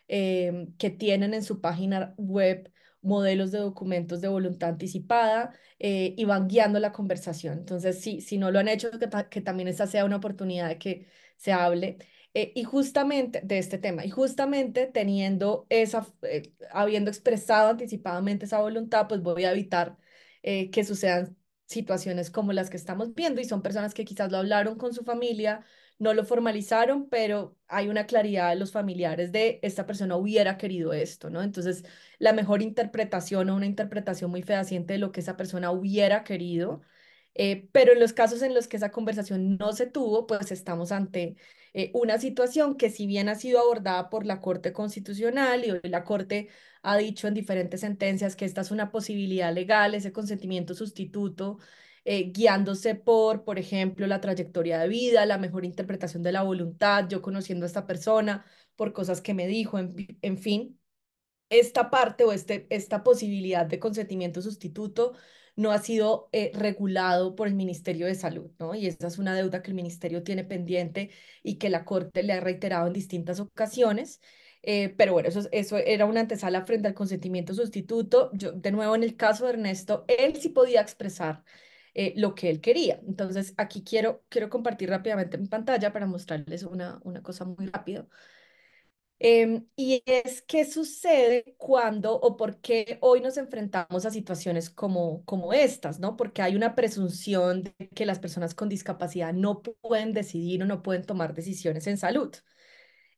eh, que tienen en su página web modelos de documentos de voluntad anticipada eh, y van guiando la conversación. Entonces, sí, si no lo han hecho, que, también esta sea una oportunidad de que se hable. Eh, y justamente de este tema, y justamente teniendo esa, eh, habiendo expresado anticipadamente esa voluntad, pues voy a evitar eh, que sucedan situaciones como las que estamos viendo. Y son personas que quizás lo hablaron con su familia, no lo formalizaron, pero hay una claridad de los familiares de esta persona hubiera querido esto, ¿no? Entonces, la mejor interpretación o una interpretación muy fehaciente de lo que esa persona hubiera querido. pero en los casos en los que esa conversación no se tuvo, pues estamos ante eh, una situación que si bien ha sido abordada por la Corte Constitucional y hoy la Corte ha dicho en diferentes sentencias que esta es una posibilidad legal, ese consentimiento sustituto, eh, guiándose por, por ejemplo, la trayectoria de vida, la mejor interpretación de la voluntad, yo conociendo a esta persona por cosas que me dijo, en, en fin, esta parte o este, esta posibilidad de consentimiento sustituto no ha sido eh, regulado por el Ministerio de Salud, ¿no? Y esa es una deuda que el Ministerio tiene pendiente y que la Corte le ha reiterado en distintas ocasiones. Eh, pero bueno, eso, eso era una antesala frente al consentimiento sustituto. Yo, de nuevo, en el caso de Ernesto, él sí podía expresar eh, lo que él quería. Entonces, aquí quiero, quiero compartir rápidamente en pantalla para mostrarles una, una cosa muy rápida. Em, y es qué sucede cuando o por qué hoy nos enfrentamos a situaciones como, como estas, ¿no? Porque hay una presunción de que las personas con discapacidad no pueden decidir o no pueden tomar decisiones en salud.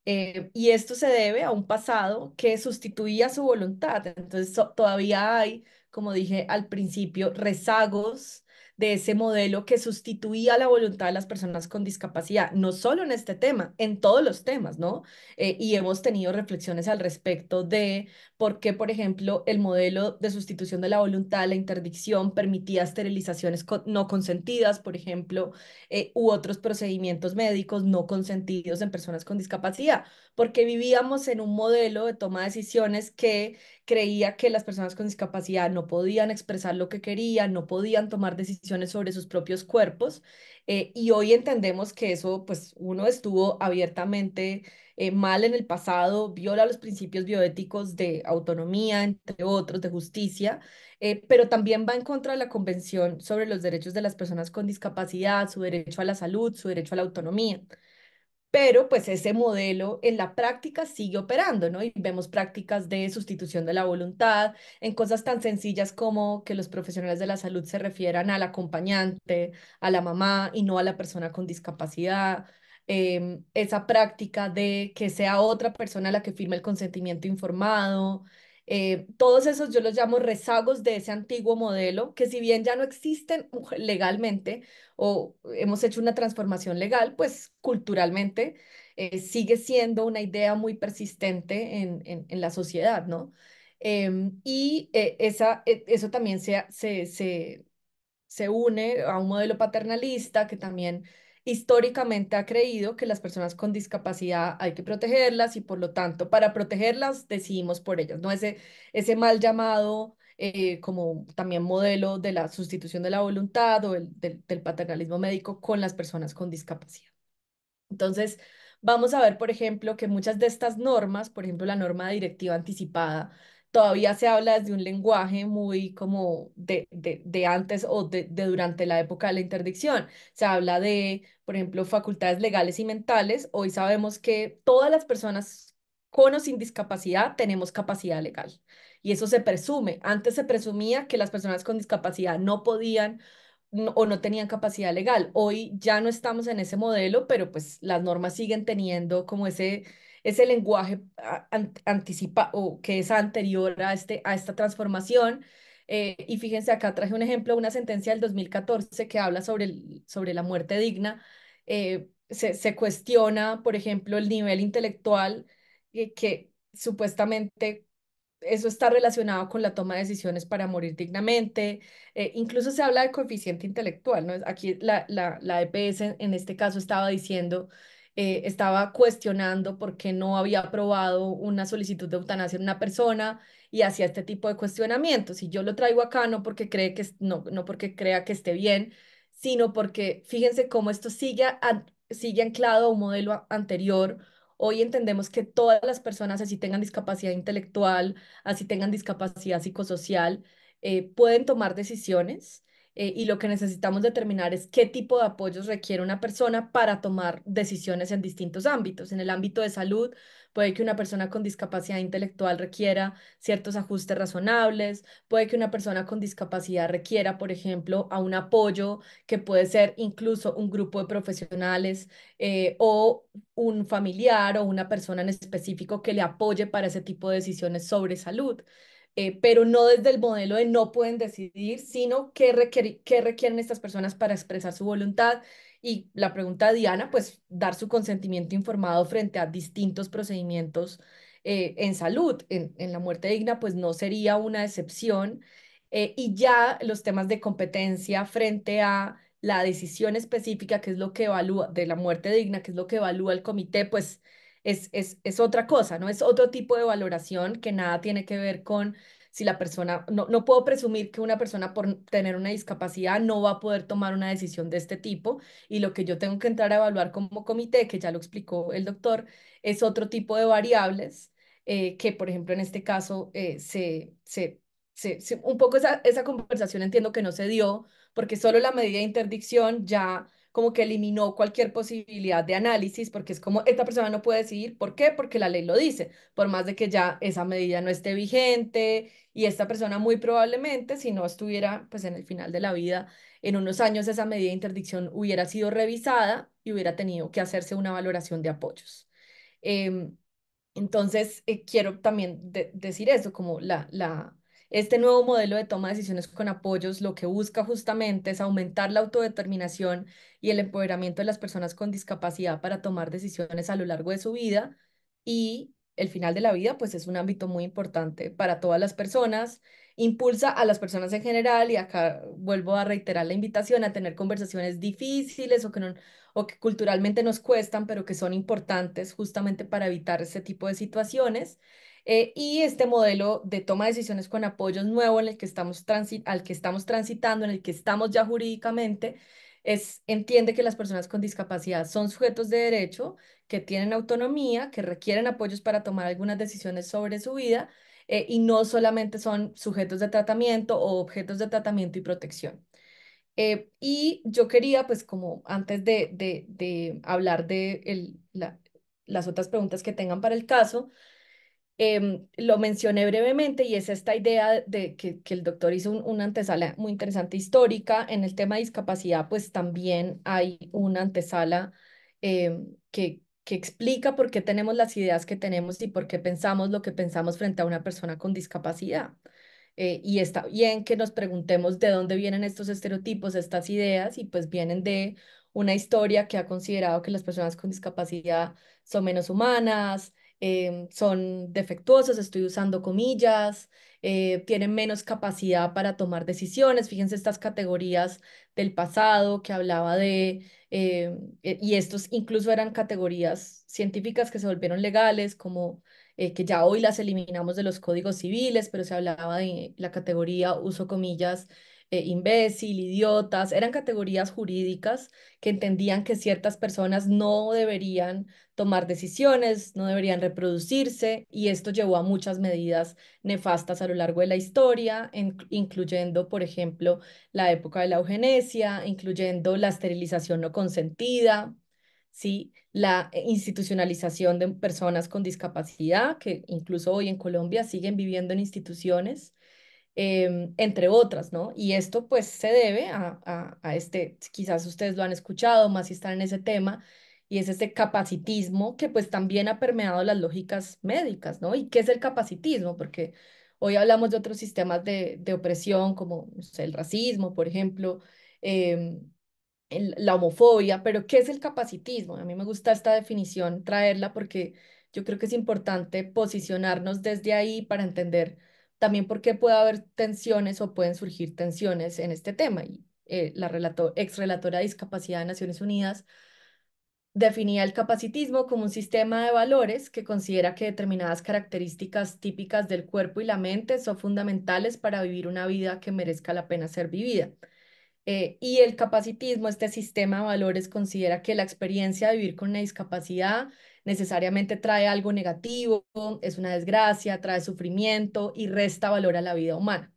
Eh, y esto se debe a un pasado que sustituía su voluntad. Entonces todavía hay, como dije al principio, rezagos de ese modelo que sustituía la voluntad de las personas con discapacidad, no solo en este tema, en todos los temas, ¿no? Eh, y hemos tenido reflexiones al respecto de por qué, por ejemplo, el modelo de sustitución de la voluntad, la interdicción, permitía esterilizaciones no consentidas, por ejemplo, eh, u otros procedimientos médicos no consentidos en personas con discapacidad, porque vivíamos en un modelo de toma de decisiones que creía que las personas con discapacidad no podían expresar lo que querían, no podían tomar decisiones sobre sus propios cuerpos. Eh, y hoy entendemos que eso, pues uno estuvo abiertamente eh, mal en el pasado, viola los principios bioéticos de autonomía, entre otros, de justicia, eh, pero también va en contra de la Convención sobre los Derechos de las Personas con Discapacidad, su derecho a la salud, su derecho a la autonomía pero pues ese modelo en la práctica sigue operando, ¿no? Y vemos prácticas de sustitución de la voluntad en cosas tan sencillas como que los profesionales de la salud se refieran al acompañante, a la mamá y no a la persona con discapacidad. Em, esa práctica de que sea otra persona la que firme el consentimiento informado, eh, todos esos yo los llamo rezagos de ese antiguo modelo, que si bien ya no existen legalmente o hemos hecho una transformación legal, pues culturalmente eh, sigue siendo una idea muy persistente en, la sociedad, ¿no? Em, y eh, esa, e, eso también se, se une a un modelo paternalista que también históricamente ha creído que las personas con discapacidad hay que protegerlas y por lo tanto para protegerlas decidimos por ellas, ¿no? Ese, ese mal llamado eh, como también modelo de la sustitución de la voluntad o el, del, del paternalismo médico con las personas con discapacidad. Entonces, vamos a ver, por ejemplo, que muchas de estas normas, por ejemplo, la norma directiva anticipada, todavía se habla de un lenguaje muy como de, de, antes o de, durante la época de la interdicción. Se habla de, por ejemplo, facultades legales y mentales. Hoy sabemos que todas las personas con o sin discapacidad tenemos capacidad legal. Y eso se presume. Antes se presumía que las personas con discapacidad no podían o no tenían capacidad legal. Hoy ya no estamos en ese modelo, pero pues las normas siguen teniendo como ese ese lenguaje ah, anticipa o que es anterior a, este, a esta transformación. Eh, y fíjense, acá traje un ejemplo, una sentencia del 2014 que habla sobre, el, sobre la muerte digna. Eh, se, cuestiona, por ejemplo, el nivel intelectual eh, que supuestamente eso está relacionado con la toma de decisiones para morir dignamente. incluso se habla de coeficiente intelectual, ¿no? Aquí la, la, la EPS en este caso estaba diciendo eh, estaba cuestionando por qué no había aprobado una solicitud de eutanasia en una persona y hacía este tipo de cuestionamientos. Y yo lo traigo acá no porque, cree que, no, no porque crea que esté bien, sino porque fíjense cómo esto sigue, sigue anclado a un modelo anterior. Hoy entendemos que todas las personas, así tengan discapacidad intelectual, así tengan discapacidad psicosocial, eh, pueden tomar decisiones eh, y lo que necesitamos determinar es qué tipo de apoyos requiere una persona para tomar decisiones en distintos ámbitos. En el ámbito de salud, puede que una persona con discapacidad intelectual requiera ciertos ajustes razonables, puede que una persona con discapacidad requiera, por ejemplo, a un apoyo que puede ser incluso un grupo de profesionales eh, o un familiar o una persona en específico que le apoye para ese tipo de decisiones sobre salud. Eh, pero no desde el modelo de no pueden decidir, sino qué, requieren estas personas para expresar su voluntad. Y la pregunta de Diana, pues dar su consentimiento informado frente a distintos procedimientos eh, en salud. En, la muerte digna, pues no sería una excepción. Eh, y ya los temas de competencia frente a la decisión específica, que es lo que evalúa, de la muerte digna, que es lo que evalúa el comité, pues es, otra cosa, ¿no? Es otro tipo de valoración que nada tiene que ver con si la persona, no, puedo presumir que una persona por tener una discapacidad no va a poder tomar una decisión de este tipo y lo que yo tengo que entrar a evaluar como comité, que ya lo explicó el doctor, es otro tipo de variables eh, que, por ejemplo, en este caso eh, se, se, un poco esa, esa conversación entiendo que no se dio porque solo la medida de interdicción ya como que eliminó cualquier posibilidad de análisis, porque es como, esta persona no puede decidir, ¿por qué? Porque la ley lo dice, por más de que ya esa medida no esté vigente y esta persona muy probablemente, si no estuviera pues en el final de la vida, en unos años esa medida de interdicción hubiera sido revisada y hubiera tenido que hacerse una valoración de apoyos. Em, entonces, eh, quiero también decir eso, como la, la, este nuevo modelo de toma de decisiones con apoyos lo que busca justamente es aumentar la autodeterminación y el empoderamiento de las personas con discapacidad para tomar decisiones a lo largo de su vida y el final de la vida pues es un ámbito muy importante para todas las personas, impulsa a las personas en general y acá vuelvo a reiterar la invitación a tener conversaciones difíciles o que, no, o que culturalmente nos cuestan pero que son importantes justamente para evitar ese tipo de situaciones eh, y este modelo de toma de decisiones con apoyos nuevo en el que estamos al que estamos transitando, en el que estamos ya jurídicamente, es, entiende que las personas con discapacidad son sujetos de derecho, que tienen autonomía, que requieren apoyos para tomar algunas decisiones sobre su vida eh, y no solamente son sujetos de tratamiento o objetos de tratamiento y protección. Eh, y yo quería, pues como antes de, hablar de las otras preguntas que tengan para el caso, Em, lo mencioné brevemente y es esta idea de que, el doctor hizo una antesala muy interesante histórica. En el tema de discapacidad, pues también hay una antesala em, que, explica por qué tenemos las ideas que tenemos y por qué pensamos lo que pensamos frente a una persona con discapacidad. Eh, y está bien que nos preguntemos de dónde vienen estos estereotipos, estas ideas, y pues vienen de una historia que ha considerado que las personas con discapacidad son menos humanas, Em, son defectuosos, estoy usando comillas, eh, tienen menos capacidad para tomar decisiones. Fíjense estas categorías del pasado que hablaba de, em, e, y estos incluso eran categorías científicas que se volvieron legales, como eh, que ya hoy las eliminamos de los códigos civiles, pero se hablaba de la categoría, uso comillas, eh, imbécil, idiotas, eran categorías jurídicas que entendían que ciertas personas no deberían tomar decisiones, no deberían reproducirse y esto llevó a muchas medidas nefastas a lo largo de la historia, incluyendo, por ejemplo, la época de la eugenesia, incluyendo la esterilización no consentida, ¿sí? la eh, institucionalización de personas con discapacidad, que incluso hoy en Colombia siguen viviendo en instituciones, Em, entre otras, ¿no? Y esto pues se debe a, este, quizás ustedes lo han escuchado más si están en ese tema, y es este capacitismo que pues también ha permeado las lógicas médicas, ¿no? ¿Y qué es el capacitismo? Porque hoy hablamos de otros sistemas de, opresión como el racismo, por ejemplo. Em, la homofobia, pero ¿qué es el capacitismo? A mí me gusta esta definición, traerla porque yo creo que es importante posicionarnos desde ahí para entender también porque puede haber tensiones o pueden surgir tensiones en este tema. Y eh, la exrelatora ex de discapacidad de Naciones Unidas definía el capacitismo como un sistema de valores que considera que determinadas características típicas del cuerpo y la mente son fundamentales para vivir una vida que merezca la pena ser vivida. Eh, y el capacitismo, este sistema de valores, considera que la experiencia de vivir con una discapacidad necesariamente trae algo negativo, es una desgracia, trae sufrimiento y resta valor a la vida humana.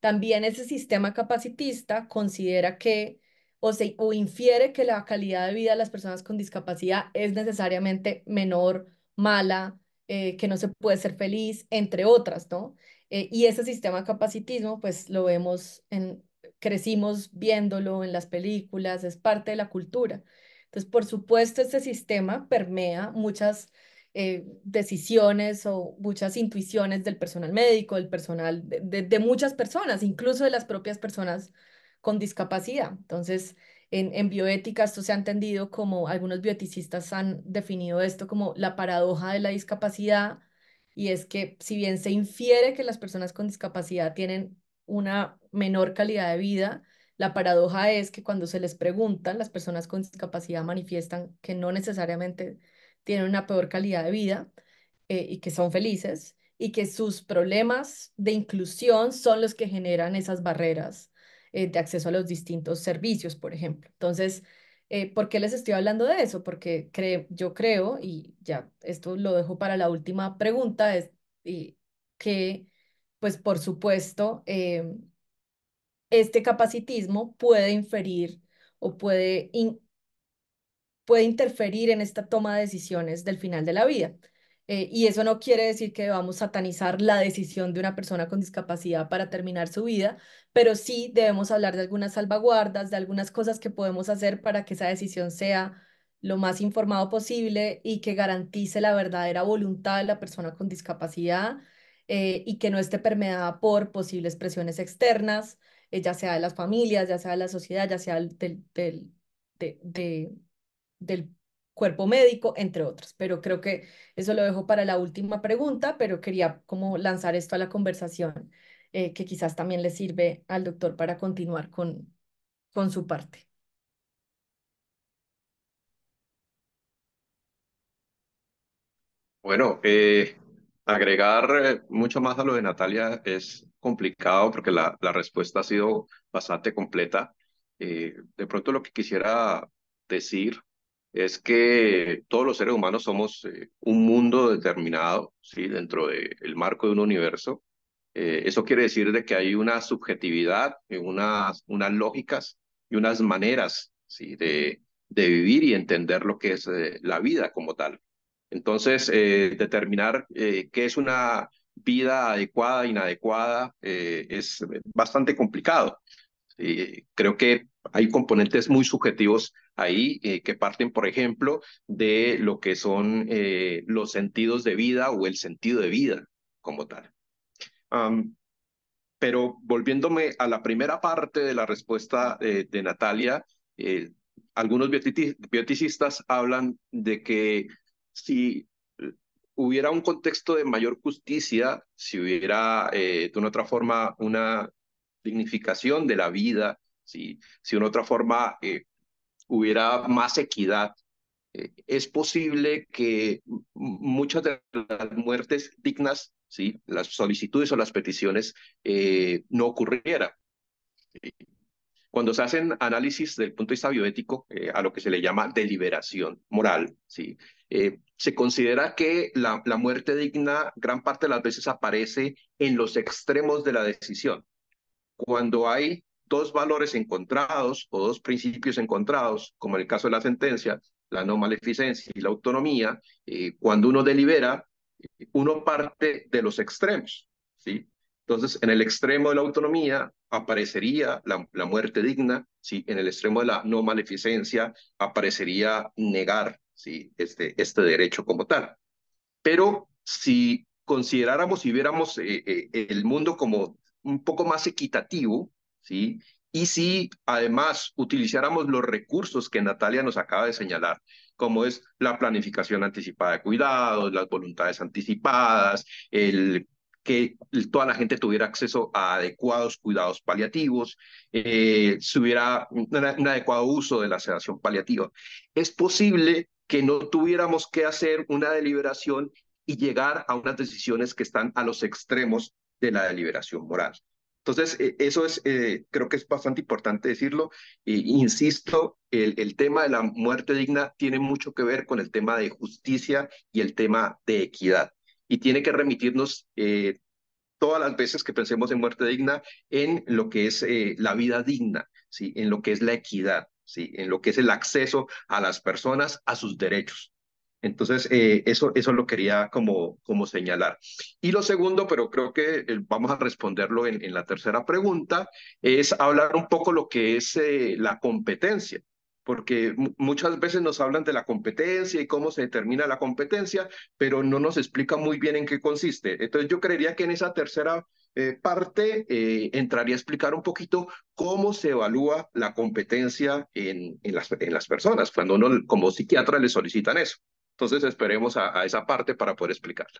También ese sistema capacitista considera que o, infiere que la calidad de vida de las personas con discapacidad es necesariamente menor, mala, eh, que no se puede ser feliz, entre otras, ¿no? Eh, y ese sistema capacitismo, pues lo vemos, en, crecimos viéndolo en las películas, es parte de la cultura. Entonces, por supuesto, este sistema permea muchas eh, decisiones o muchas intuiciones del personal médico, del personal, de, muchas personas, incluso de las propias personas con discapacidad. Entonces, en, en bioética esto se ha entendido como, algunos bioeticistas han definido esto como la paradoja de la discapacidad, y es que si bien se infiere que las personas con discapacidad tienen una menor calidad de vida, la paradoja es que cuando se les pregunta, las personas con discapacidad manifiestan que no necesariamente tienen una peor calidad de vida eh, y que son felices y que sus problemas de inclusión son los que generan esas barreras eh, de acceso a los distintos servicios, por ejemplo. Entonces, eh, ¿por qué les estoy hablando de eso? Porque yo creo, y ya esto lo dejo para la última pregunta, es y que, pues por supuesto, em, este capacitismo puede inferir o puede, puede interferir en esta toma de decisiones del final de la vida. Eh, y eso no quiere decir que debamos satanizar la decisión de una persona con discapacidad para terminar su vida, pero sí debemos hablar de algunas salvaguardas, de algunas cosas que podemos hacer para que esa decisión sea lo más informado posible y que garantice la verdadera voluntad de la persona con discapacidad eh, y que no esté permeada por posibles presiones externas, eh, ya sea de las familias, ya sea de la sociedad, ya sea del, del, de, del cuerpo médico, entre otros. Pero creo que eso lo dejo para la última pregunta, pero quería como lanzar esto a la conversación, eh, que quizás también le sirve al doctor para continuar con, con su parte. Bueno, eh, agregar mucho más a lo de Natalia es complicado porque la, respuesta ha sido bastante completa. Eh, de pronto lo que quisiera decir es que todos los seres humanos somos eh, un mundo determinado, ¿sí? dentro del marco de un universo. Eh, eso quiere decir de que hay una subjetividad, unas, unas lógicas y unas maneras ¿sí? de, de vivir y entender lo que es la vida como tal. Entonces, determinar qué es una vida adecuada, inadecuada, eh, es bastante complicado. Eh, creo que hay componentes muy subjetivos ahí eh, que parten, por ejemplo, de lo que son los sentidos de vida o el sentido de vida como tal. pero volviéndome a la primera parte de la respuesta de Natalia, algunos bioticistas hablan de que si hubiera un contexto de mayor justicia, si hubiera eh, de una otra forma una dignificación de la vida, si, si de una otra forma eh, hubiera más equidad, eh, es posible que muchas de las muertes dignas, ¿sí? las solicitudes o las peticiones, no ocurriera. Cuando se hacen análisis del punto de vista bioético, a lo que se le llama deliberación moral, ¿sí? se considera que la, muerte digna gran parte de las veces aparece en los extremos de la decisión. Cuando hay dos valores encontrados o dos principios encontrados, como en el caso de la sentencia, la no maleficencia y la autonomía, eh, cuando uno delibera, uno parte de los extremos. ¿sí? Entonces, en el extremo de la autonomía aparecería la, muerte digna, ¿sí? en el extremo de la no maleficencia aparecería negar ¿sí? este, este derecho como tal. Pero si consideráramos y viéramos eh, eh, el mundo como un poco más equitativo, ¿sí? y si además utilizáramos los recursos que Natalia nos acaba de señalar, como es la planificación anticipada de cuidados, las voluntades anticipadas, el que toda la gente tuviera acceso a adecuados cuidados paliativos, eh, si hubiera un, un, adecuado uso de la sedación paliativa. Es posible que no tuviéramos que hacer una deliberación y llegar a unas decisiones que están a los extremos de la deliberación moral. Entonces, eh, eso es, eh, creo que es bastante importante decirlo. insisto, el, el tema de la muerte digna tiene mucho que ver con el tema de justicia y el tema de equidad. Y tiene que remitirnos eh, todas las veces que pensemos en muerte digna en lo que es la vida digna, ¿sí? en lo que es la equidad. ¿sí? en lo que es el acceso a las personas a sus derechos. Entonces, eh, eso, eso lo quería como, como señalar. Y lo segundo, pero creo que eh, vamos a responderlo en, la tercera pregunta, es hablar un poco lo que es eh, la competencia, porque muchas veces nos hablan de la competencia y cómo se determina la competencia, pero no nos explica muy bien en qué consiste. Entonces, yo creería que en esa tercera eh, parte eh, entraría a explicar un poquito cómo se evalúa la competencia en, en, las, personas, cuando uno como psiquiatra le solicitan eso. Entonces esperemos a, esa parte para poder explicarla.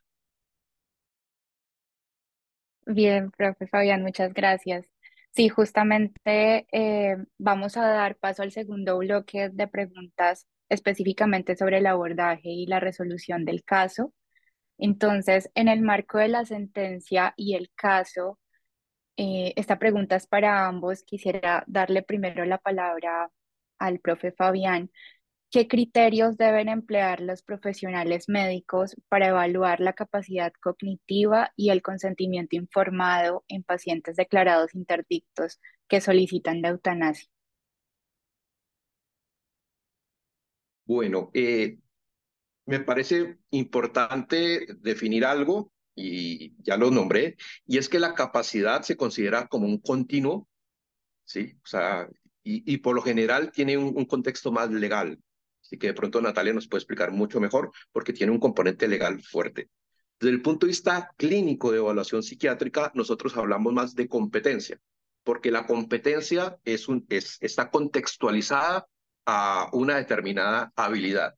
Bien, profe Fabián, muchas gracias. Sí, justamente eh, vamos a dar paso al segundo bloque de preguntas específicamente sobre el abordaje y la resolución del caso. Entonces, en el marco de la sentencia y el caso, eh, esta pregunta es para ambos. Quisiera darle primero la palabra al profe Fabián. ¿Qué criterios deben emplear los profesionales médicos para evaluar la capacidad cognitiva y el consentimiento informado en pacientes declarados interdictos que solicitan la eutanasia? Bueno, eh, me parece importante definir algo, y ya lo nombré, y es que la capacidad se considera como un continuo, ¿sí? O sea, y, por lo general tiene un, contexto más legal. Así que de pronto Natalia nos puede explicar mucho mejor porque tiene un componente legal fuerte. Desde el punto de vista clínico de evaluación psiquiátrica, nosotros hablamos más de competencia, porque la competencia es un, está contextualizada a una determinada habilidad.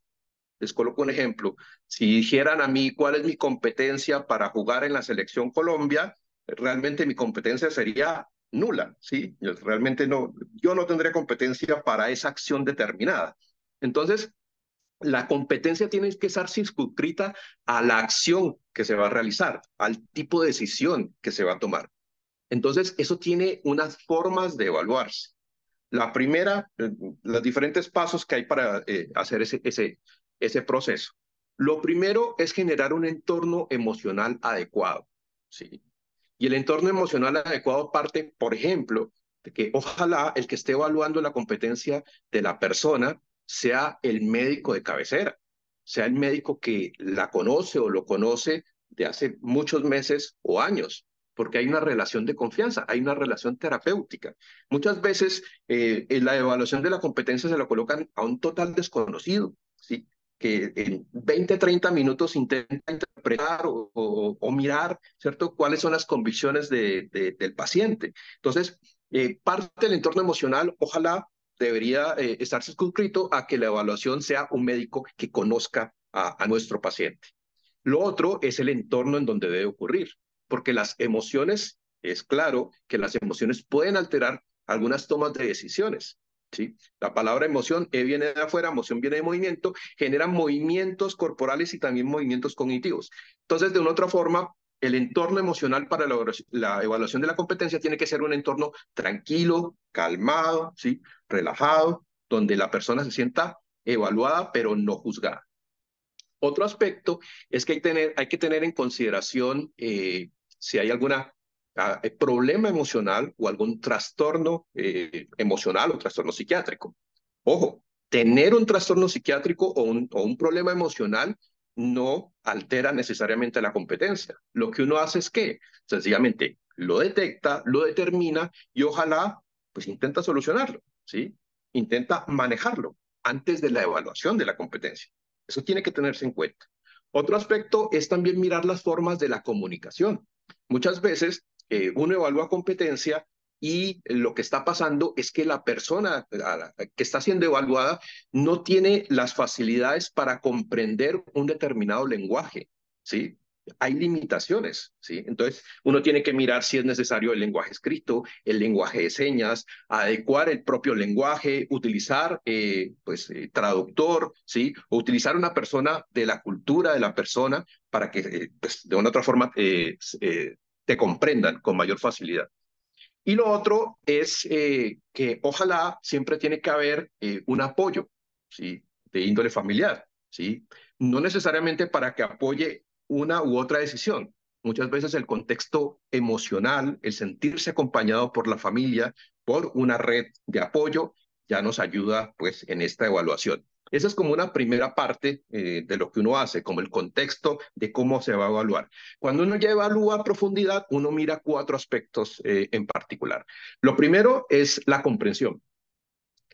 Les coloco un ejemplo. Si dijeran a mí cuál es mi competencia para jugar en la selección Colombia, realmente mi competencia sería nula, ¿sí? Yo realmente no, yo no tendría competencia para esa acción determinada. Entonces, la competencia tiene que estar circunscrita a la acción que se va a realizar, al tipo de decisión que se va a tomar. Entonces, eso tiene unas formas de evaluarse. La primera, eh, los diferentes pasos que hay para eh, hacer ese, ese, ese proceso. Lo primero es generar un entorno emocional adecuado, ¿sí? Y el entorno emocional adecuado parte, por ejemplo, de que ojalá el que esté evaluando la competencia de la persona sea el médico de cabecera, sea el médico que la conoce o lo conoce de hace muchos meses o años, porque hay una relación de confianza, hay una relación terapéutica. Muchas veces eh, en la evaluación de la competencia se la colocan a un total desconocido, ¿sí? que en 20, 30 minutos intenta interpretar o, mirar, ¿cierto?, cuáles son las convicciones del paciente. Entonces, eh, parte del entorno emocional, ojalá debería eh, estarse estar circunscrito a que la evaluación sea un médico que conozca a, nuestro paciente. Lo otro es el entorno en donde debe ocurrir, porque las emociones, es claro que las emociones pueden alterar algunas tomas de decisiones. La palabra emoción eh, viene de afuera, emoción viene de movimiento, genera movimientos corporales y también movimientos cognitivos. Entonces, de una otra forma, el entorno emocional para la, evaluación de la competencia tiene que ser un entorno tranquilo, calmado, ¿sí? relajado, donde la persona se sienta evaluada pero no juzgada. Otro aspecto es que hay, que tener en consideración eh, si hay alguna eh, problema emocional o algún trastorno eh, emocional o trastorno psiquiátrico. Ojo, tener un trastorno psiquiátrico o un, o un problema emocional no altera necesariamente la competencia. Lo que uno hace es que sencillamente lo detecta, lo determina y ojalá pues intenta solucionarlo, ¿sí? Intenta manejarlo antes de la evaluación de la competencia. Eso tiene que tenerse en cuenta. Otro aspecto es también mirar las formas de la comunicación. Muchas veces eh, uno evalúa competencia y lo que está pasando es que la persona que está siendo evaluada no tiene las facilidades para comprender un determinado lenguaje, ¿sí? Hay limitaciones, ¿sí? Entonces, uno tiene que mirar si es necesario el lenguaje escrito, el lenguaje de señas, adecuar el propio lenguaje, utilizar, eh, pues, eh, traductor, ¿sí? O utilizar una persona de la cultura de la persona para que, pues, de una otra forma, te comprendan con mayor facilidad. Y lo otro es eh, que ojalá siempre tiene que haber eh, un apoyo ¿sí? de índole familiar, ¿sí? no necesariamente para que apoye una u otra decisión. Muchas veces el contexto emocional, el sentirse acompañado por la familia, por una red de apoyo, ya nos ayuda pues en esta evaluación. Esa es como una primera parte eh, de lo que uno hace, como el contexto de cómo se va a evaluar. Cuando uno ya evalúa a profundidad, uno mira cuatro aspectos eh, en particular. Lo primero es la comprensión.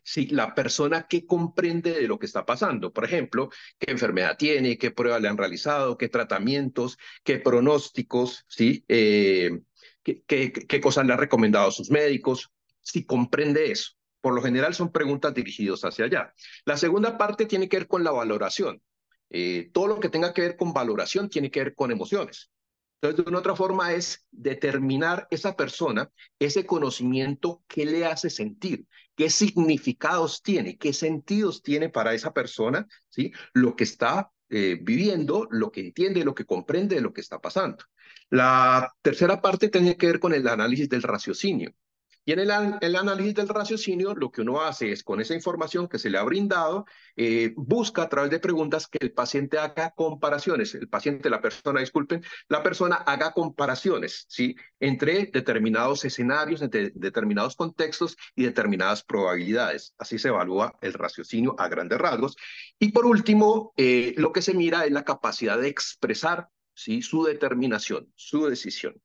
Si la persona que comprende de lo que está pasando, por ejemplo, qué enfermedad tiene, qué pruebas le han realizado, qué tratamientos, qué pronósticos, ¿sí? Eh, qué, qué cosas le han recomendado a sus médicos, si comprende eso. Por lo general son preguntas dirigidas hacia allá. La segunda parte tiene que ver con la valoración. Eh, todo lo que tenga que ver con valoración tiene que ver con emociones. Entonces, de una otra forma es determinar esa persona, ese conocimiento, que le hace sentir, qué significados tiene, qué sentidos tiene para esa persona, ¿sí? Lo que está eh, viviendo, lo que entiende, lo que comprende lo que está pasando. La tercera parte tiene que ver con el análisis del raciocinio. Y en el, análisis del raciocinio, lo que uno hace es, con esa información que se le ha brindado, eh, busca a través de preguntas que el paciente haga comparaciones, el paciente, la persona, disculpen, la persona haga comparaciones, ¿sí? Entre determinados escenarios, entre determinados contextos y determinadas probabilidades. Así se evalúa el raciocinio a grandes rasgos. Y por último, eh, lo que se mira es la capacidad de expresar, ¿sí? Su determinación, su decisión.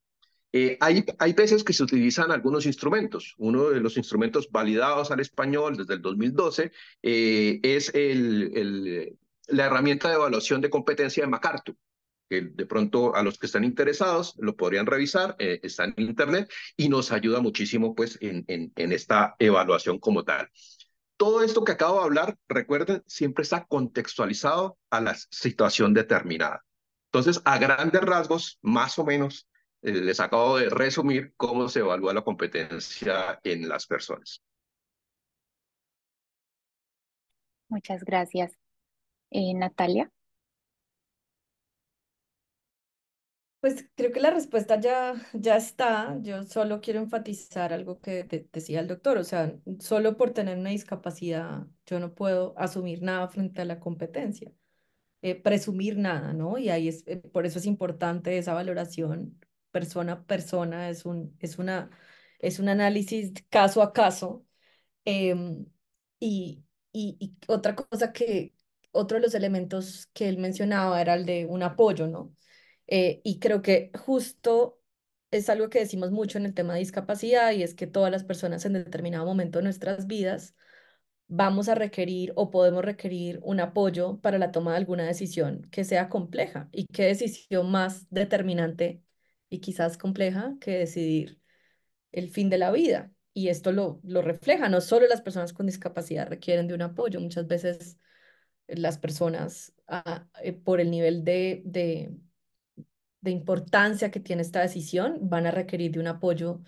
Eh, hay, hay veces que se utilizan algunos instrumentos. Uno de los instrumentos validados al español desde el 2012 eh, es el, la herramienta de evaluación de competencia de MacArthur que de pronto a los que están interesados lo podrían revisar, eh, está en internet y nos ayuda muchísimo pues en, en, en esta evaluación como tal. Todo esto que acabo de hablar, recuerden, siempre está contextualizado a la situación determinada. Entonces, a grandes rasgos, más o menos, eh, les acabo de resumir cómo se evalúa la competencia en las personas. Muchas gracias. Eh, Natalia. Pues creo que la respuesta ya, ya está. Yo solo quiero enfatizar algo que decía el doctor. O sea, solo por tener una discapacidad, yo no puedo asumir nada frente a la competencia, eh, presumir nada, ¿no? Y ahí es, por eso es importante esa valoración persona a persona, es un, es una, es un análisis caso a caso. Em, y, y, otra cosa que, otro de los elementos que él mencionaba era el de un apoyo, ¿no? Eh, y creo que justo es algo que decimos mucho en el tema de discapacidad y es que todas las personas en determinado momento de nuestras vidas vamos a requerir o podemos requerir un apoyo para la toma de alguna decisión que sea compleja y qué decisión más determinante y quizás compleja que decidir el fin de la vida. Y esto lo, lo refleja, no solo las personas con discapacidad requieren de un apoyo, muchas veces las personas ah, eh, por el nivel de, de, importancia que tiene esta decisión van a requerir de un apoyo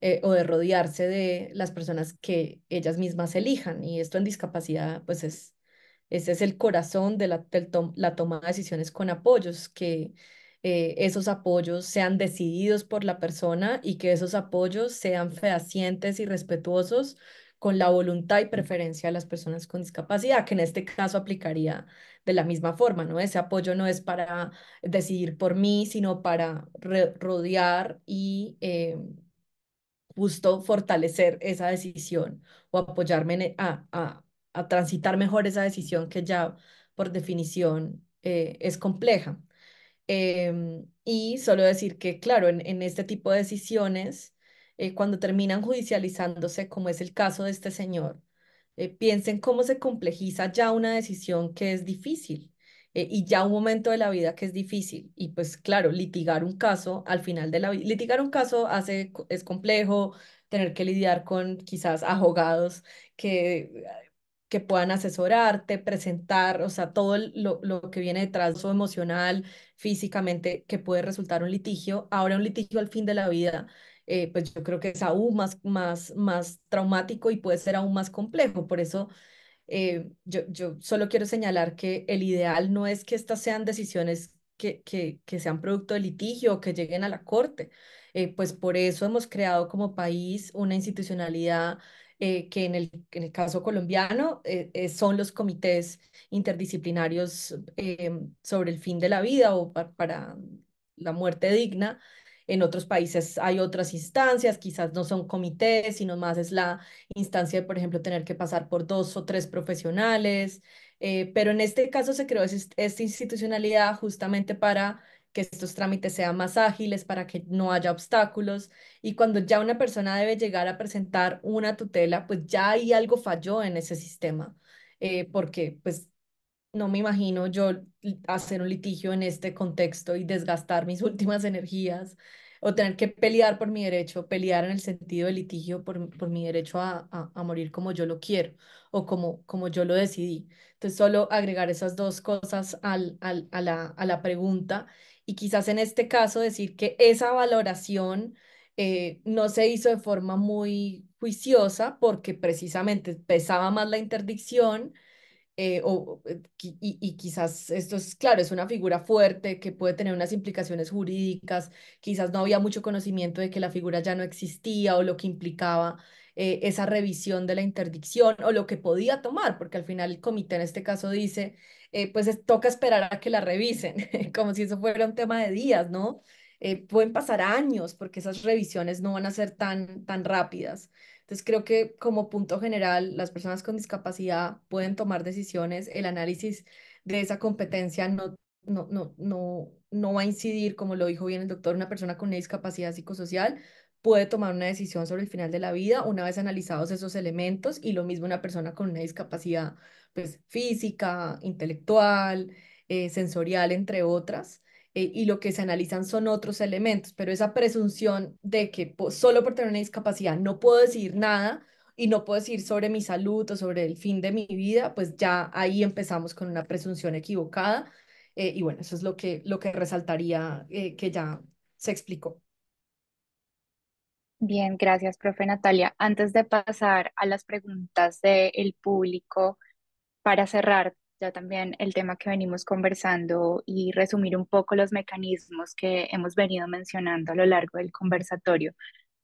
eh, o de rodearse de las personas que ellas mismas elijan. Y esto en discapacidad, pues es, ese es el corazón de la, de la toma de decisiones con apoyos que eh, esos apoyos sean decididos por la persona y que esos apoyos sean fehacientes y respetuosos con la voluntad y preferencia de las personas con discapacidad, que en este caso aplicaría de la misma forma, ¿no? Ese apoyo no es para decidir por mí, sino para rodear y eh, justo fortalecer esa decisión o apoyarme e, a, transitar mejor esa decisión que ya por definición eh, es compleja. Em, y solo decir que, claro, en, este tipo de decisiones, eh, cuando terminan judicializándose, como es el caso de este señor, eh, piensen cómo se complejiza ya una decisión que es difícil eh, y ya un momento de la vida que es difícil. Y pues claro, litigar un caso al final de la vida, litigar un caso hace, es complejo, tener que lidiar con quizás abogados que que puedan asesorarte, presentar, o sea, todo lo, que viene detrás, su emocional, físicamente, que puede resultar un litigio. Ahora un litigio al fin de la vida, eh, pues yo creo que es aún más, más, más traumático y puede ser aún más complejo. Por eso eh, yo, yo solo quiero señalar que el ideal no es que estas sean decisiones que, que, que sean producto de litigio o que lleguen a la corte. Eh, pues por eso hemos creado como país una institucionalidad eh, que en el, en el, caso colombiano eh, eh, son los comités interdisciplinarios em, sobre el fin de la vida o para la muerte digna. En otros países hay otras instancias, quizás no son comités, sino más es la instancia de, por ejemplo, tener que pasar por dos o tres profesionales. pero en este caso se creó este, esta institucionalidad justamente para que estos trámites sean más ágiles para que no haya obstáculos. Y cuando ya una persona debe llegar a presentar una tutela, pues ya ahí algo falló en ese sistema, eh, porque pues no me imagino yo hacer un litigio en este contexto y desgastar mis últimas energías o tener que pelear por mi derecho, pelear en el sentido de litigio por, por mi derecho a, a, morir como yo lo quiero o como, como yo lo decidí. Entonces, solo agregar esas dos cosas al, al, a, la, a la pregunta y quizás en este caso decir que esa valoración eh, no se hizo de forma muy juiciosa porque precisamente pesaba más la interdicción eh, o, eh, y, y, quizás esto es, claro, es una figura fuerte que puede tener unas implicaciones jurídicas, quizás no había mucho conocimiento de que la figura ya no existía o lo que implicaba eh, esa revisión de la interdicción o lo que podía tomar, porque al final el comité en este caso dice, eh, pues toca esperar a que la revisen, como si eso fuera un tema de días, ¿no? Eh, pueden pasar años porque esas revisiones no van a ser tan, tan rápidas. Entonces creo que como punto general, las personas con discapacidad pueden tomar decisiones, el análisis de esa competencia no, no, no, no, no va a incidir, como lo dijo bien el doctor, una persona con discapacidad psicosocial, puede tomar una decisión sobre el final de la vida una vez analizados esos elementos y lo mismo una persona con una discapacidad pues, física, intelectual, eh, sensorial, entre otras eh, y lo que se analizan son otros elementos, pero esa presunción de que solo por tener una discapacidad no puedo decir nada y no puedo decir sobre mi salud o sobre el fin de mi vida, pues ya ahí empezamos con una presunción equivocada. Eh, y bueno, eso es lo que, lo que resaltaría que ya se explicó. Bien, gracias, profe Natalia. Antes de pasar a las preguntas del público, para cerrar ya también el tema que venimos conversando y resumir un poco los mecanismos que hemos venido mencionando a lo largo del conversatorio,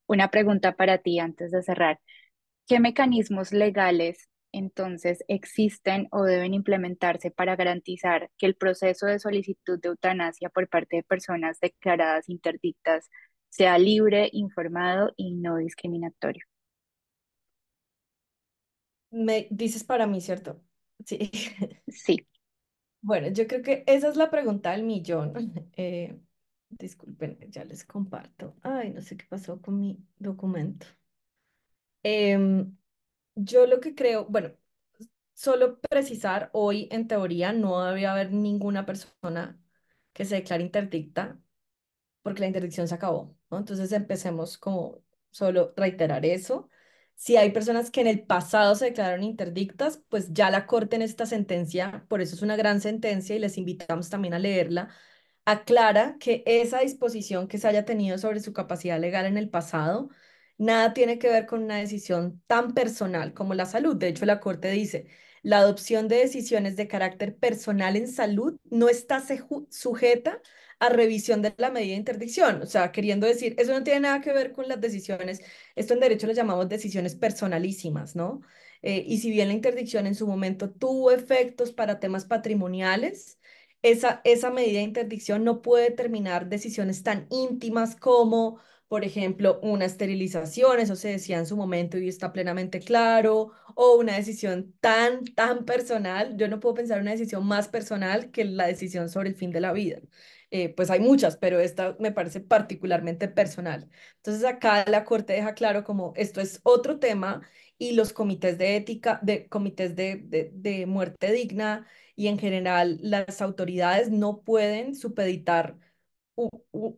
una pregunta para ti antes de cerrar. ¿Qué mecanismos legales entonces existen o deben implementarse para garantizar que el proceso de solicitud de eutanasia por parte de personas declaradas interdictas sea libre, informado y no discriminatorio. Me dices para mí, ¿cierto? Sí. Sí. Bueno, yo creo que esa es la pregunta del millón. Eh, disculpen, ya les comparto. Ay, no sé qué pasó con mi documento. Em, yo lo que creo, bueno, solo precisar, hoy en teoría no debe haber ninguna persona que se declare interdicta porque la interdicción se acabó, ¿no? Entonces empecemos como solo reiterar eso. Si hay personas que en el pasado se declararon interdictas, pues ya la Corte en esta sentencia, por eso es una gran sentencia y les invitamos también a leerla, aclara que esa disposición que se haya tenido sobre su capacidad legal en el pasado, nada tiene que ver con una decisión tan personal como la salud. De hecho, la Corte dice, la adopción de decisiones de carácter personal en salud no está sujeta a revisión de la medida de interdicción. O sea, queriendo decir, eso no tiene nada que ver con las decisiones, esto en derecho lo llamamos decisiones personalísimas, ¿no? Eh, y si bien la interdicción en su momento tuvo efectos para temas patrimoniales, esa, medida de interdicción no puede determinar decisiones tan íntimas como, por ejemplo, una esterilización, eso se decía en su momento y está plenamente claro, o una decisión tan, tan personal. Yo no puedo pensar una decisión más personal que la decisión sobre el fin de la vida. Eh, pues hay muchas, pero esta me parece particularmente personal. Entonces acá la Corte deja claro como esto es otro tema y los comités de ética, de comités de, de muerte digna y en general las autoridades no pueden supeditar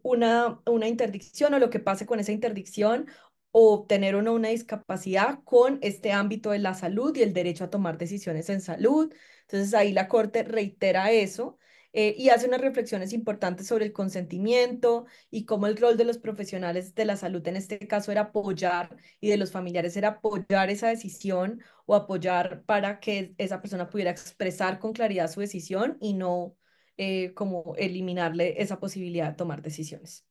una, una interdicción o lo que pase con esa interdicción o tener una discapacidad con este ámbito de la salud y el derecho a tomar decisiones en salud. Entonces ahí la Corte reitera eso eh, y hace unas reflexiones importantes sobre el consentimiento y cómo el rol de los profesionales de la salud en este caso era apoyar y de los familiares era apoyar esa decisión o apoyar para que esa persona pudiera expresar con claridad su decisión y no eh, como eliminarle esa posibilidad de tomar decisiones.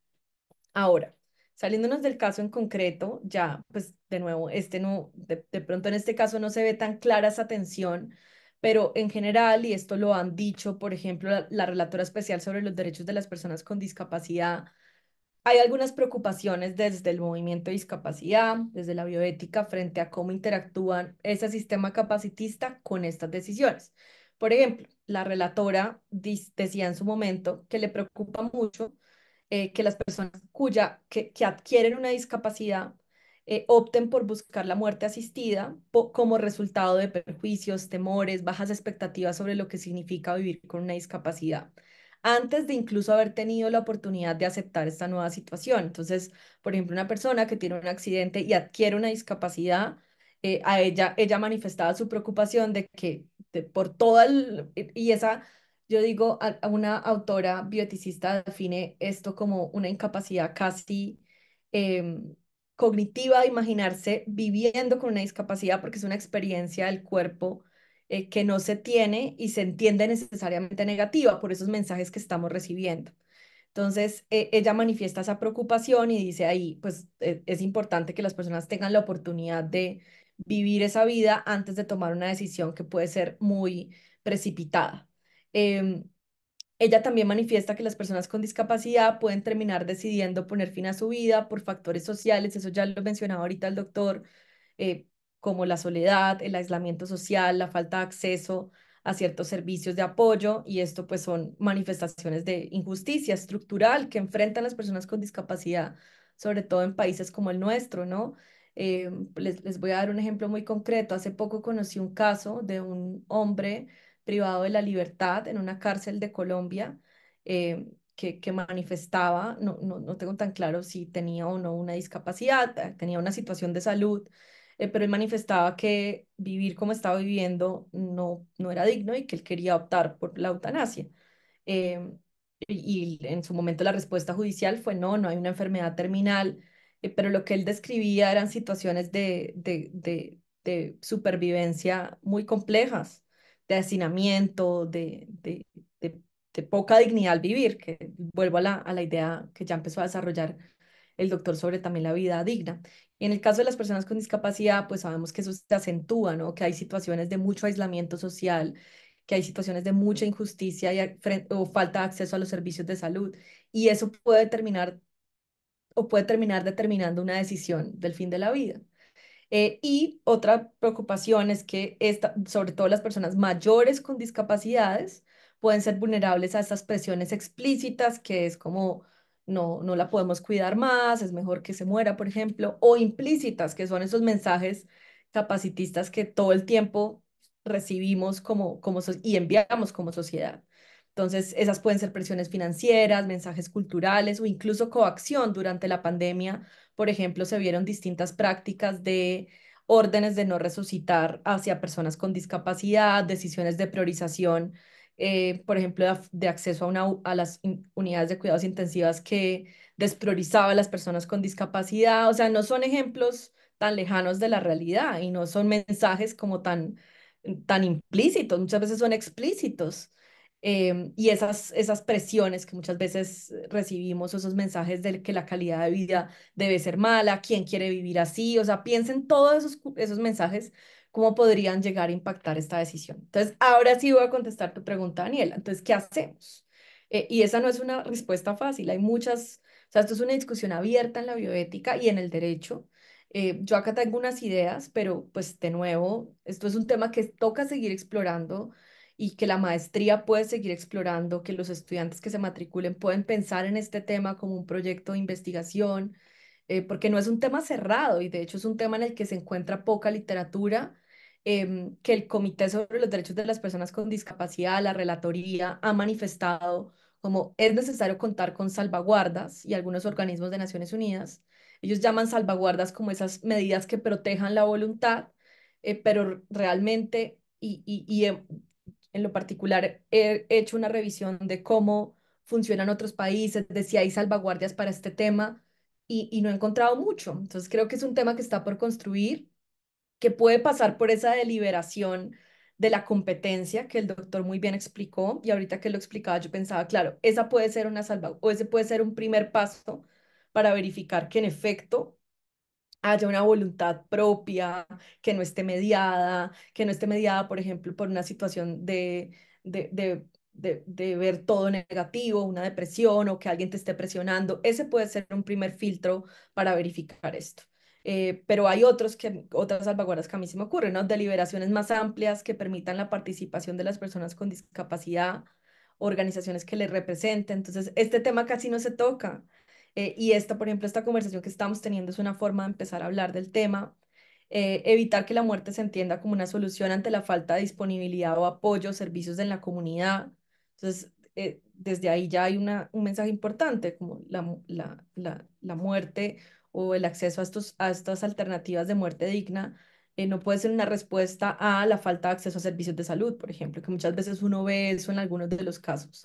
Ahora, saliéndonos del caso en concreto, ya pues de nuevo, este no, de, de pronto en este caso no se ve tan clara esa tensión pero en general, y esto lo han dicho, por ejemplo, la, relatora especial sobre los derechos de las personas con discapacidad, hay algunas preocupaciones desde el movimiento de discapacidad, desde la bioética, frente a cómo interactúan ese sistema capacitista con estas decisiones. Por ejemplo, la relatora decía en su momento que le preocupa mucho eh, que las personas cuya, que adquieren una discapacidad eh, opten por buscar la muerte asistida como resultado de perjuicios, temores, bajas expectativas sobre lo que significa vivir con una discapacidad, antes de incluso haber tenido la oportunidad de aceptar esta nueva situación. Entonces, por ejemplo, una persona que tiene un accidente y adquiere una discapacidad, eh, a ella, ella manifestaba su preocupación de que por toda el, eh, y esa yo digo, a, una autora bioticista define esto como una incapacidad casi em, cognitiva, imaginarse viviendo con una discapacidad, porque es una experiencia del cuerpo eh, que no se tiene y se entiende necesariamente negativa por esos mensajes que estamos recibiendo. Entonces, e, ella manifiesta esa preocupación y dice ahí, pues e, es importante que las personas tengan la oportunidad de vivir esa vida antes de tomar una decisión que puede ser muy precipitada. Em, ella también manifiesta que las personas con discapacidad pueden terminar decidiendo poner fin a su vida por factores sociales, eso ya lo mencionaba ahorita el doctor, eh, como la soledad, el aislamiento social, la falta de acceso a ciertos servicios de apoyo y esto pues son manifestaciones de injusticia estructural que enfrentan las personas con discapacidad, sobre todo en países como el nuestro, ¿no? Eh, les, les voy a dar un ejemplo muy concreto. Hace poco conocí un caso de un hombre privado de la libertad en una cárcel de Colombia eh, que, manifestaba, no, no, tengo tan claro si tenía o no una discapacidad, eh, tenía una situación de salud, eh, pero él manifestaba que vivir como estaba viviendo no, no era digno y que él quería optar por la eutanasia. y, en su momento la respuesta judicial fue no, no hay una enfermedad terminal, pero lo que él describía eran situaciones de supervivencia muy complejas de hacinamiento, de, poca dignidad al vivir, que vuelvo a la, idea que ya empezó a desarrollar el doctor sobre también la vida digna. Y en el caso de las personas con discapacidad, pues sabemos que eso se acentúa, ¿no? Que hay situaciones de mucho aislamiento social, que hay situaciones de mucha injusticia y o falta de acceso a los servicios de salud. Y eso puede terminar o puede terminar determinando una decisión del fin de la vida. Eh, y otra preocupación es que sobre todo las personas mayores con discapacidades pueden ser vulnerables a estas presiones explícitas, que es como no, no la podemos cuidar más, es mejor que se muera, por ejemplo, o implícitas, que son esos mensajes capacitistas que todo el tiempo recibimos y enviamos como sociedad. Entonces, esas pueden ser presiones financieras, mensajes culturales o incluso coacción. Durante la pandemia, por ejemplo, se vieron distintas prácticas de órdenes de no resucitar hacia personas con discapacidad, decisiones de priorización, eh, por ejemplo, de, acceso a, las unidades de cuidados intensivas que despriorizaba a las personas con discapacidad. O sea, no son ejemplos tan lejanos de la realidad y no son mensajes como tan, tan implícitos, muchas veces son explícitos. Em, y esas, esas presiones que muchas veces recibimos, esos mensajes de que la calidad de vida debe ser mala, quién quiere vivir así, o sea, piensen todos esos, mensajes, cómo podrían llegar a impactar esta decisión. Entonces, ahora sí voy a contestar tu pregunta, Daniela. Entonces, ¿qué hacemos? Eh, y esa no es una respuesta fácil, hay muchas, o sea, esto es una discusión abierta en la bioética y en el derecho. Eh, yo acá tengo unas ideas, pero pues de nuevo, esto es un tema que toca seguir explorando y que la maestría puede seguir explorando, que los estudiantes que se matriculen pueden pensar en este tema como un proyecto de investigación, eh, porque no es un tema cerrado y de hecho es un tema en el que se encuentra poca literatura, em, que el Comité sobre los Derechos de las Personas con Discapacidad, la Relatoría, ha manifestado como es necesario contar con salvaguardas y algunos organismos de Naciones Unidas. Ellos llaman salvaguardas como esas medidas que protejan la voluntad, eh, pero realmente, y, y, y em, en lo particular he hecho una revisión de cómo funcionan otros países, de si hay salvaguardias para este tema y, no he encontrado mucho. Entonces creo que es un tema que está por construir, que puede pasar por esa deliberación de la competencia que el doctor muy bien explicó y ahorita que lo explicaba yo pensaba, claro, esa puede ser una salvaguardia o ese puede ser un primer paso para verificar que en efecto haya una voluntad propia, que no esté mediada, que no esté mediada, por ejemplo, por una situación de, de, de ver todo negativo, una depresión o que alguien te esté presionando. Ese puede ser un primer filtro para verificar esto. Eh, pero hay otros que, otras salvaguardas que a mí se me ocurren, Deliberaciones más amplias que permitan la participación de las personas con discapacidad, organizaciones que les representen. Entonces, este tema casi no se toca. Eh, y esta, por ejemplo, esta conversación que estamos teniendo es una forma de empezar a hablar del tema, eh, evitar que la muerte se entienda como una solución ante la falta de disponibilidad o apoyo, servicios en la comunidad. Entonces, eh, desde ahí ya hay una, un mensaje importante, como la, la, la, la muerte o el acceso a, estos, a estas alternativas de muerte digna no puede ser una respuesta a la falta de acceso a servicios de salud, por ejemplo, que muchas veces uno ve eso en algunos de los casos.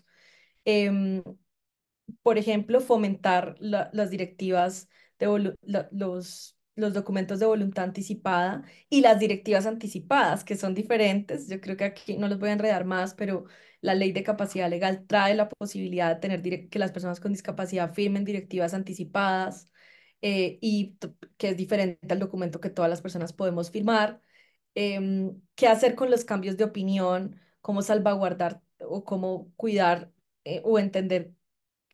Em, por ejemplo, fomentar las directivas de los documentos de voluntad anticipada y las directivas anticipadas, que son diferentes. Yo creo que aquí no los voy a enredar más, pero la ley de capacidad legal trae la posibilidad de tener que las personas con discapacidad firmen directivas anticipadas eh, y que es diferente al documento que todas las personas podemos firmar. Em, ¿Qué hacer con los cambios de opinión? ¿Cómo salvaguardar o cómo cuidar eh, o entender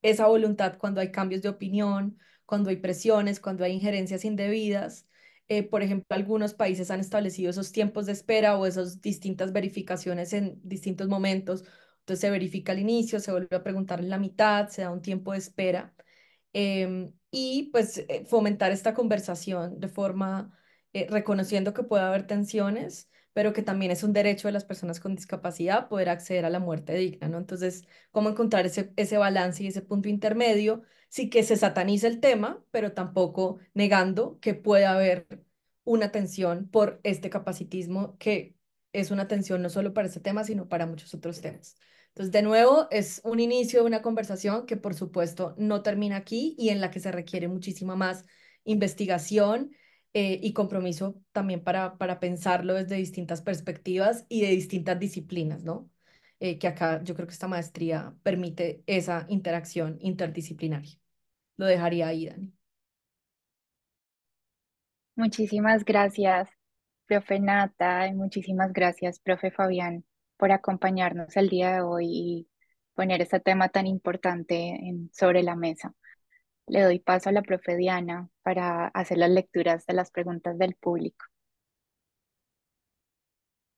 esa voluntad cuando hay cambios de opinión, cuando hay presiones, cuando hay injerencias indebidas. Eh, por ejemplo, algunos países han establecido esos tiempos de espera o esas distintas verificaciones en distintos momentos. Entonces se verifica al inicio, se vuelve a preguntar en la mitad, se da un tiempo de espera. Em, y pues eh, fomentar esta conversación de forma, eh, reconociendo que puede haber tensiones, pero que también es un derecho de las personas con discapacidad poder acceder a la muerte digna, ¿no? Entonces, ¿cómo encontrar ese, ese balance y ese punto intermedio? Sí que se sataniza el tema, pero tampoco negando que pueda haber una atención por este capacitismo que es una atención no solo para este tema, sino para muchos otros temas. Entonces, de nuevo, es un inicio de una conversación que, por supuesto, no termina aquí y en la que se requiere muchísima más investigación eh, y compromiso también para, para pensarlo desde distintas perspectivas y de distintas disciplinas, ¿no? Eh, que acá yo creo que esta maestría permite esa interacción interdisciplinaria. Lo dejaría ahí, Dani. Muchísimas gracias, profe Nata, y muchísimas gracias, profe Fabián, por acompañarnos el día de hoy y poner este tema tan importante sobre la mesa le doy paso a la profe Diana para hacer las lecturas de las preguntas del público.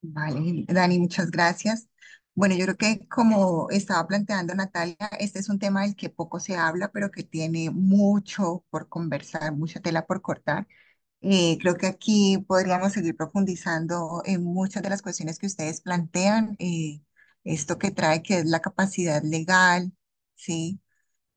Vale, Dani, muchas gracias. Bueno, yo creo que como estaba planteando Natalia, este es un tema del que poco se habla, pero que tiene mucho por conversar, mucha tela por cortar. Eh, creo que aquí podríamos seguir profundizando en muchas de las cuestiones que ustedes plantean, eh, esto que trae que es la capacidad legal, ¿sí?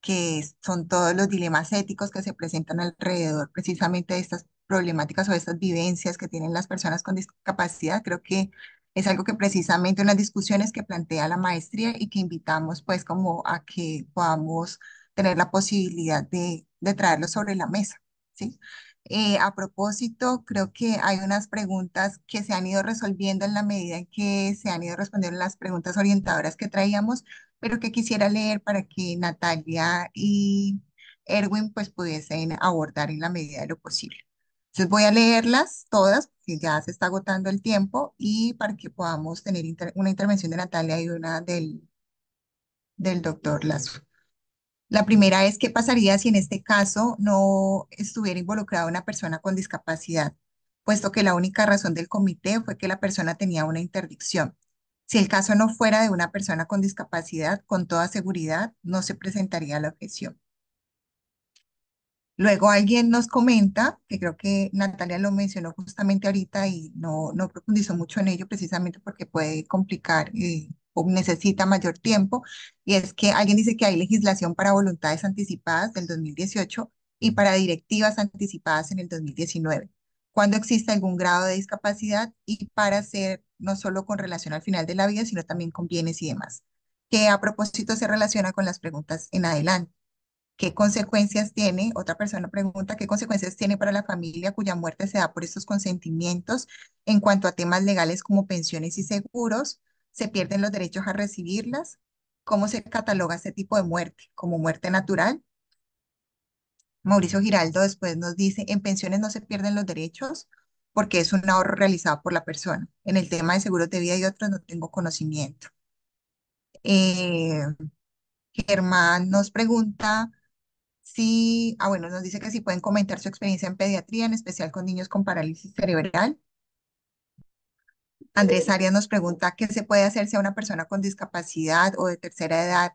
que son todos los dilemas éticos que se presentan alrededor precisamente de estas problemáticas o de estas vivencias que tienen las personas con discapacidad. Creo que es algo que precisamente en las discusiones que plantea la maestría y que invitamos pues como a que podamos tener la posibilidad de, de traerlo sobre la mesa, ¿sí? Eh, a propósito, creo que hay unas preguntas que se han ido resolviendo en la medida en que se han ido respondiendo las preguntas orientadoras que traíamos, pero que quisiera leer para que Natalia y Erwin pues pudiesen abordar en la medida de lo posible. Entonces voy a leerlas todas, porque ya se está agotando el tiempo, y para que podamos tener una intervención de Natalia y una del, del doctor Lazo. La primera es qué pasaría si en este caso no estuviera involucrada una persona con discapacidad, puesto que la única razón del comité fue que la persona tenía una interdicción. Si el caso no fuera de una persona con discapacidad, con toda seguridad no se presentaría la objeción. Luego alguien nos comenta, que creo que Natalia lo mencionó justamente ahorita y no, no profundizó mucho en ello precisamente porque puede complicar eh, o necesita mayor tiempo, y es que alguien dice que hay legislación para voluntades anticipadas del 2018 y para directivas anticipadas en el 2019, cuando existe algún grado de discapacidad y para hacer no solo con relación al final de la vida, sino también con bienes y demás, que a propósito se relaciona con las preguntas en adelante. ¿Qué consecuencias tiene? Otra persona pregunta, ¿qué consecuencias tiene para la familia cuya muerte se da por estos consentimientos en cuanto a temas legales como pensiones y seguros? se pierden los derechos a recibirlas, cómo se cataloga este tipo de muerte como muerte natural. Mauricio Giraldo después nos dice, en pensiones no se pierden los derechos porque es un ahorro realizado por la persona. En el tema de seguros de vida y otros no tengo conocimiento. Eh, Germán nos pregunta si, ah bueno, nos dice que si pueden comentar su experiencia en pediatría, en especial con niños con parálisis cerebral. Andrés Arias nos pregunta qué se puede hacer si a una persona con discapacidad o de tercera edad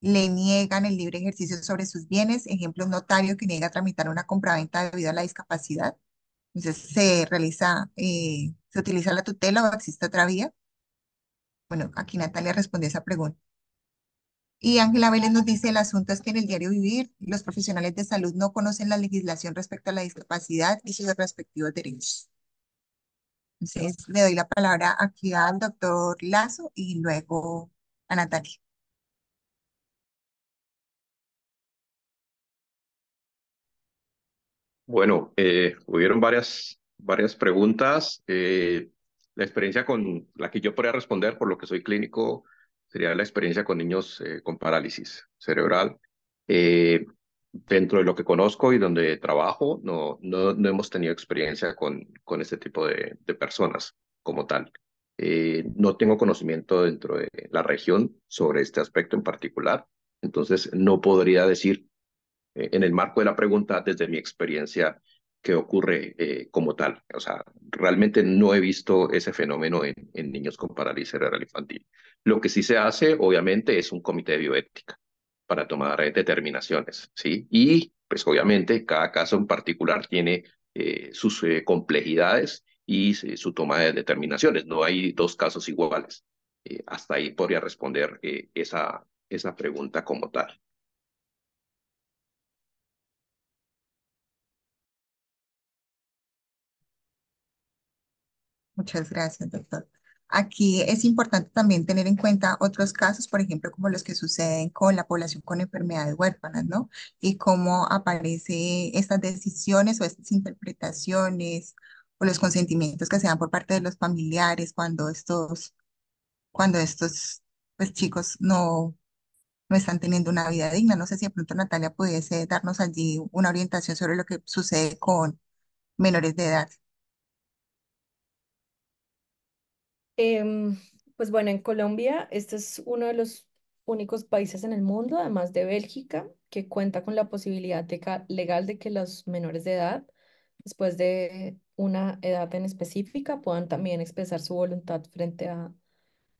le niegan el libre ejercicio sobre sus bienes, ejemplo, un notario que niega tramitar una compraventa debido a la discapacidad. Entonces se realiza, eh, se utiliza la tutela o existe otra vía. Bueno, aquí Natalia responde esa pregunta. Y Ángela Vélez nos dice, el asunto es que en el diario vivir los profesionales de salud no conocen la legislación respecto a la discapacidad y sus respectivos derechos. Entonces, le doy la palabra aquí al doctor Lazo y luego a Natalia. Bueno, hubo eh, hubieron varias, varias preguntas. Eh, la experiencia con la que yo podría responder, por lo que soy clínico, sería la experiencia con niños eh, con parálisis cerebral dentro de lo que conozco y donde trabajo, no, no, hemos tenido experiencia con, con este tipo de, personas como tal. Eh, no tengo conocimiento dentro de la región sobre este aspecto en particular, entonces no podría decir eh, en el marco de la pregunta desde mi experiencia qué ocurre eh, como tal. O sea, realmente no he visto ese fenómeno en, en niños con parálisis cerebral infantil. Lo que sí se hace, obviamente, es un comité de bioética para tomar eh, determinaciones, ¿sí? Y pues obviamente cada caso en particular tiene eh, sus eh, complejidades y su toma de determinaciones. No hay dos casos iguales. hasta ahí podría responder esa, esa pregunta como tal. Muchas gracias, doctor. Aquí es importante también tener en cuenta otros casos, por ejemplo, como los que suceden con la población con enfermedades huérfanas, ¿no? Y cómo aparecen estas decisiones o estas interpretaciones o los consentimientos que se dan por parte de los familiares cuando estos, cuando estos pues, chicos no, no están teniendo una vida digna. No sé si de pronto Natalia pudiese darnos allí una orientación sobre lo que sucede con menores de edad. Em, pues bueno, en Colombia, este es uno de los únicos países en el mundo, además de Bélgica, que cuenta con la posibilidad legal de que los menores de edad, después de una edad en específica, puedan también expresar su voluntad frente a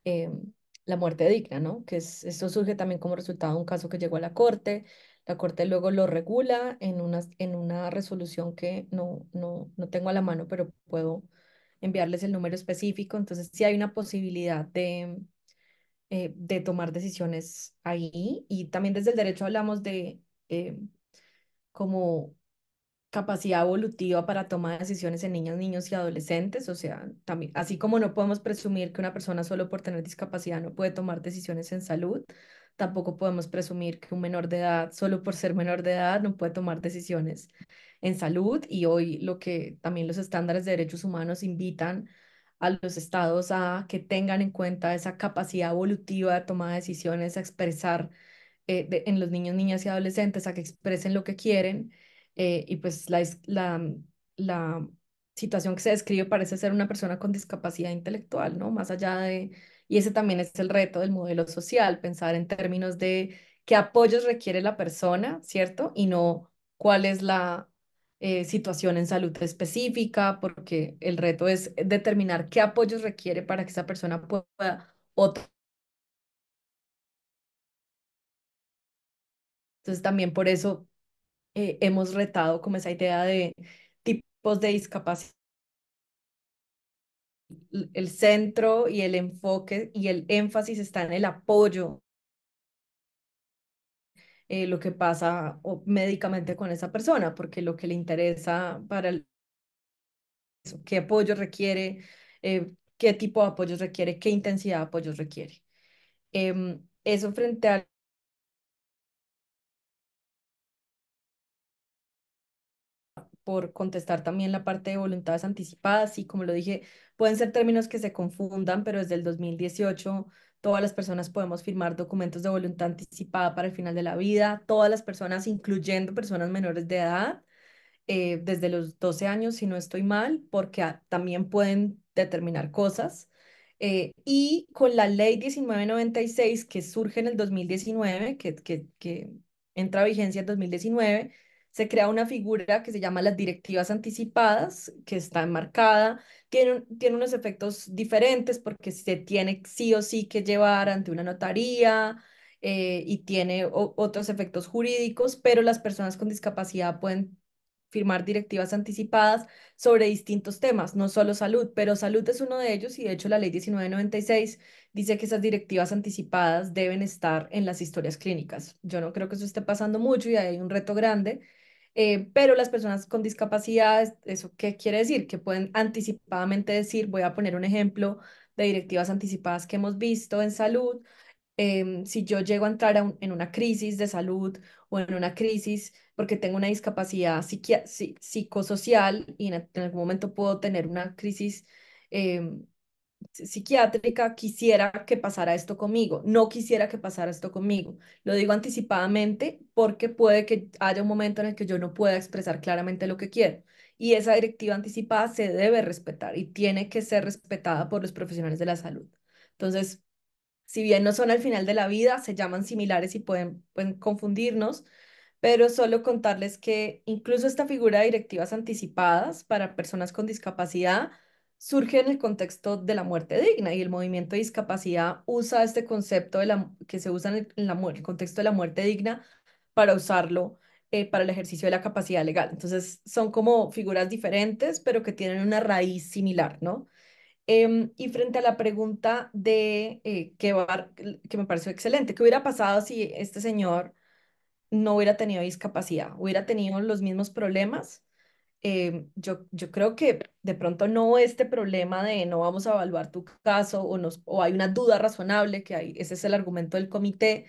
em, la muerte digna, ¿no? Que es, esto surge también como resultado de un caso que llegó a la corte. La corte luego lo regula en una, en una resolución que no, no, no tengo a la mano, pero puedo enviarles el número específico. Entonces, sí hay una posibilidad de, eh, de tomar decisiones ahí. Y también desde el derecho hablamos de eh, como capacidad evolutiva para tomar decisiones en niñas, niños y adolescentes. O sea, también, así como no podemos presumir que una persona solo por tener discapacidad no puede tomar decisiones en salud, Tampoco podemos presumir que un menor de edad, solo por ser menor de edad, no puede tomar decisiones en salud y hoy lo que también los estándares de derechos humanos invitan a los estados a que tengan en cuenta esa capacidad evolutiva de toma de decisiones, a expresar eh, en los niños, niñas y adolescentes, a que expresen lo que quieren. Eh, y pues la, la, mm, la situación que se describe parece ser una persona con discapacidad intelectual, ¿no? Más allá de y ese también es el reto del modelo social, pensar en términos de qué apoyos requiere la persona, ¿cierto? Y no cuál es la eh, situación en salud específica, porque el reto es determinar qué apoyos requiere para que esa persona pueda otro. Entonces también por eso eh, hemos retado como esa idea de tipos de discapacidad el centro y el enfoque y el énfasis está en el apoyo. Eh, lo que pasa o, médicamente con esa persona, porque lo que le interesa para el, qué apoyo requiere, eh, qué tipo de apoyo requiere, qué intensidad de apoyo requiere. Em, eso frente a por contestar también la parte de voluntades anticipadas y como lo dije, Pueden ser términos que se confundan, pero desde el 2018 todas las personas podemos firmar documentos de voluntad anticipada para el final de la vida, todas las personas, incluyendo personas menores de edad, eh, desde los 12 años, si no estoy mal, porque ah, también pueden determinar cosas. Eh, y con la ley 1996 que surge en el 2019, que, que, que entra a vigencia en 2019, se crea una figura que se llama las directivas anticipadas, que está enmarcada, tiene, tiene unos efectos diferentes porque se tiene sí o sí que llevar ante una notaría eh, y tiene otros efectos jurídicos, pero las personas con discapacidad pueden firmar directivas anticipadas sobre distintos temas, no solo salud, pero salud es uno de ellos y de hecho la ley 1996 dice que esas directivas anticipadas deben estar en las historias clínicas. Yo no creo que eso esté pasando mucho y hay un reto grande eh, pero las personas con discapacidad, ¿eso qué quiere decir? Que pueden anticipadamente decir, voy a poner un ejemplo de directivas anticipadas que hemos visto en salud. Em, si yo llego a entrar en una crisis de salud o en una crisis porque tengo una discapacidad psicosocial y en, algún momento puedo tener una crisis eh, psiquiátrica quisiera que pasara esto conmigo, no quisiera que pasara esto conmigo. Lo digo anticipadamente porque puede que haya un momento en el que yo no pueda expresar claramente lo que quiero. Y esa directiva anticipada se debe respetar y tiene que ser respetada por los profesionales de la salud. Entonces, si bien no son al final de la vida, se llaman similares y pueden, confundirnos, pero solo contarles que incluso esta figura de directivas anticipadas para personas con discapacidad surge en el contexto de la muerte digna y el movimiento de discapacidad usa este concepto de la, que se usa en el, contexto de la muerte digna para usarlo eh, para el ejercicio de la capacidad legal. Entonces son como figuras diferentes, pero que tienen una raíz similar, ¿no? Em, y frente a la pregunta de eh, que, que me pareció excelente, ¿qué hubiera pasado si este señor no hubiera tenido discapacidad? ¿Hubiera tenido los mismos problemas? Em, yo, yo creo que de pronto no este problema de no vamos a evaluar tu caso o, nos, o hay una duda razonable, que hay, ese es el argumento del comité,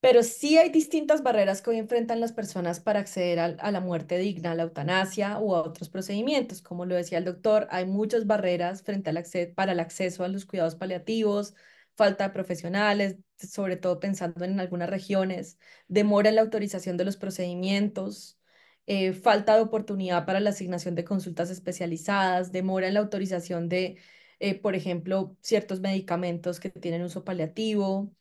pero sí hay distintas barreras que hoy enfrentan las personas para acceder a, la muerte digna, a la eutanasia o a otros procedimientos. Como lo decía el doctor, hay muchas barreras frente al para el acceso a los cuidados paliativos, falta de profesionales, sobre todo pensando en algunas regiones, demora en la autorización de los procedimientos, eh, falta de oportunidad para la asignación de consultas especializadas, demora en la autorización de, eh, por ejemplo, ciertos medicamentos que tienen uso paliativo,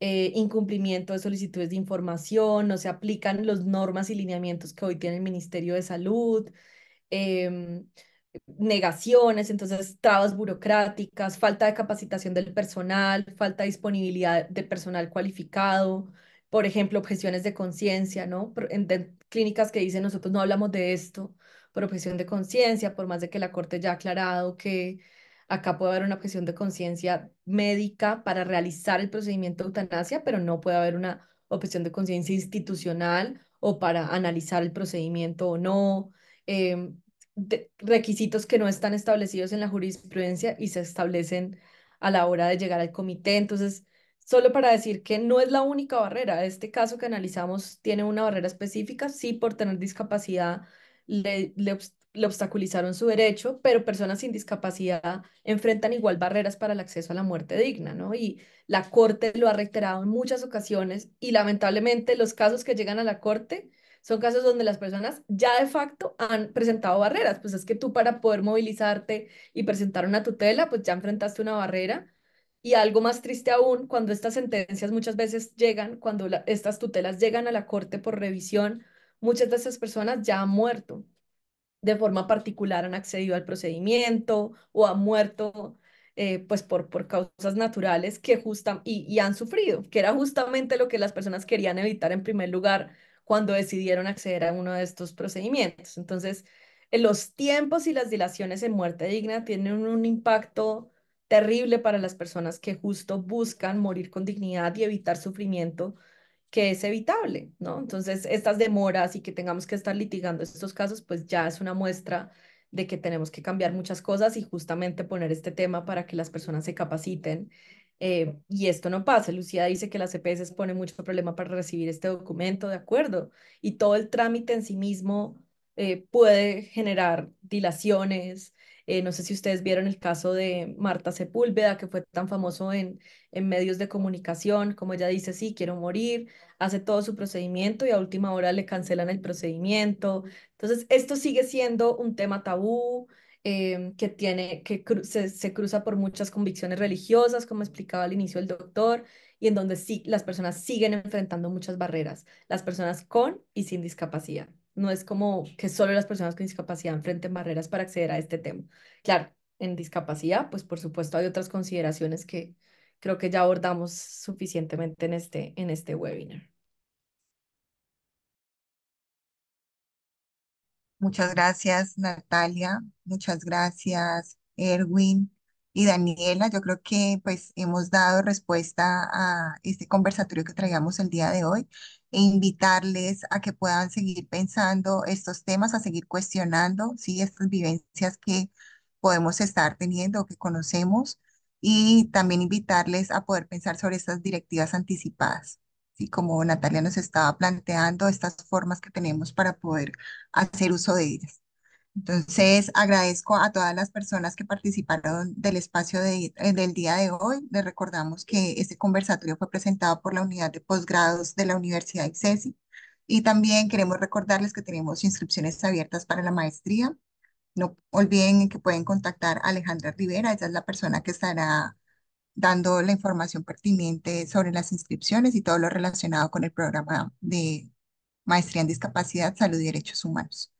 eh, incumplimiento de solicitudes de información, no se aplican las normas y lineamientos que hoy tiene el Ministerio de Salud, em, negaciones, entonces trabas burocráticas, falta de capacitación del personal, falta de disponibilidad de personal cualificado, por ejemplo, objeciones de conciencia, ¿no? clínicas que dicen nosotros no hablamos de esto por objeción de conciencia, por más de que la Corte ya ha aclarado que acá puede haber una objeción de conciencia médica para realizar el procedimiento de eutanasia, pero no puede haber una objeción de conciencia institucional o para analizar el procedimiento o no. Em, requisitos que no están establecidos en la jurisprudencia y se establecen a la hora de llegar al comité. Entonces, Solo para decir que no es la única barrera. Este caso que analizamos tiene una barrera específica, sí por tener discapacidad le, obstaculizaron su derecho, pero personas sin discapacidad enfrentan igual barreras para el acceso a la muerte digna, ¿no? Y la Corte lo ha reiterado en muchas ocasiones y lamentablemente los casos que llegan a la Corte son casos donde las personas ya de facto han presentado barreras, pues es que tú para poder movilizarte y presentar una tutela, pues ya enfrentaste una barrera y algo más triste aún, cuando estas sentencias muchas veces llegan, cuando estas tutelas llegan a la corte por revisión, muchas de esas personas ya han muerto. De forma particular han accedido al procedimiento o han muerto eh, pues por, por causas naturales que justa, y, y han sufrido, que era justamente lo que las personas querían evitar en primer lugar cuando decidieron acceder a uno de estos procedimientos. Entonces, eh, los tiempos y las dilaciones en muerte digna tienen un impacto terrible para las personas que justo buscan morir con dignidad y evitar sufrimiento que es evitable, ¿no? Entonces, estas demoras y que tengamos que estar litigando estos casos, pues ya es una muestra de que tenemos que cambiar muchas cosas y justamente poner este tema para que las personas se capaciten. Eh, y esto no pasa. Lucía dice que las EPS ponen mucho problema para recibir este documento, de acuerdo. Y todo el trámite en sí mismo eh, puede generar dilaciones, eh, no sé si ustedes vieron el caso de Marta Sepúlveda, que fue tan famoso en, medios de comunicación, como ella dice, sí, quiero morir, hace todo su procedimiento y a última hora le cancelan el procedimiento. Entonces, esto sigue siendo un tema tabú. Eh, que tiene que se, se, cruza por muchas convicciones religiosas, como explicaba al inicio el doctor, y en donde sí las personas siguen enfrentando muchas barreras, las personas con y sin discapacidad. No es como que solo las personas con discapacidad enfrenten barreras para acceder a este tema. Claro, en discapacidad, pues por supuesto hay otras consideraciones que creo que ya abordamos suficientemente en este, en este webinar. Muchas gracias, Natalia. Muchas gracias, Erwin y Daniela. Yo creo que pues hemos dado respuesta a este conversatorio que traíamos el día de hoy e invitarles a que puedan seguir pensando estos temas, a seguir cuestionando, sí, estas vivencias que podemos estar teniendo o que conocemos y también invitarles a poder pensar sobre estas directivas anticipadas. sí como Natalia nos estaba planteando, estas formas que tenemos para poder hacer uso de ellas. Entonces, agradezco a todas las personas que participaron del espacio eh, del día de hoy. Les recordamos que este conversatorio fue presentado por la Unidad de Posgrados de la Universidad ICESI. Y también queremos recordarles que tenemos inscripciones abiertas para la maestría. No olviden que pueden contactar a Alejandra Rivera, ella es la persona que estará dando la información pertinente sobre las inscripciones y todo lo relacionado con el programa de maestría en discapacidad, salud y derechos humanos.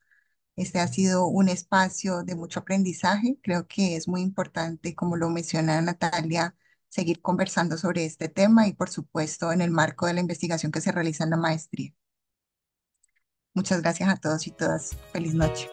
Este ha sido un espacio de mucho aprendizaje. Creo que es muy importante, como lo menciona Natalia, seguir conversando sobre este tema y, por supuesto, en el marco de la investigación que se realiza en la maestría. Muchas gracias a todos y todas. Feliz noche.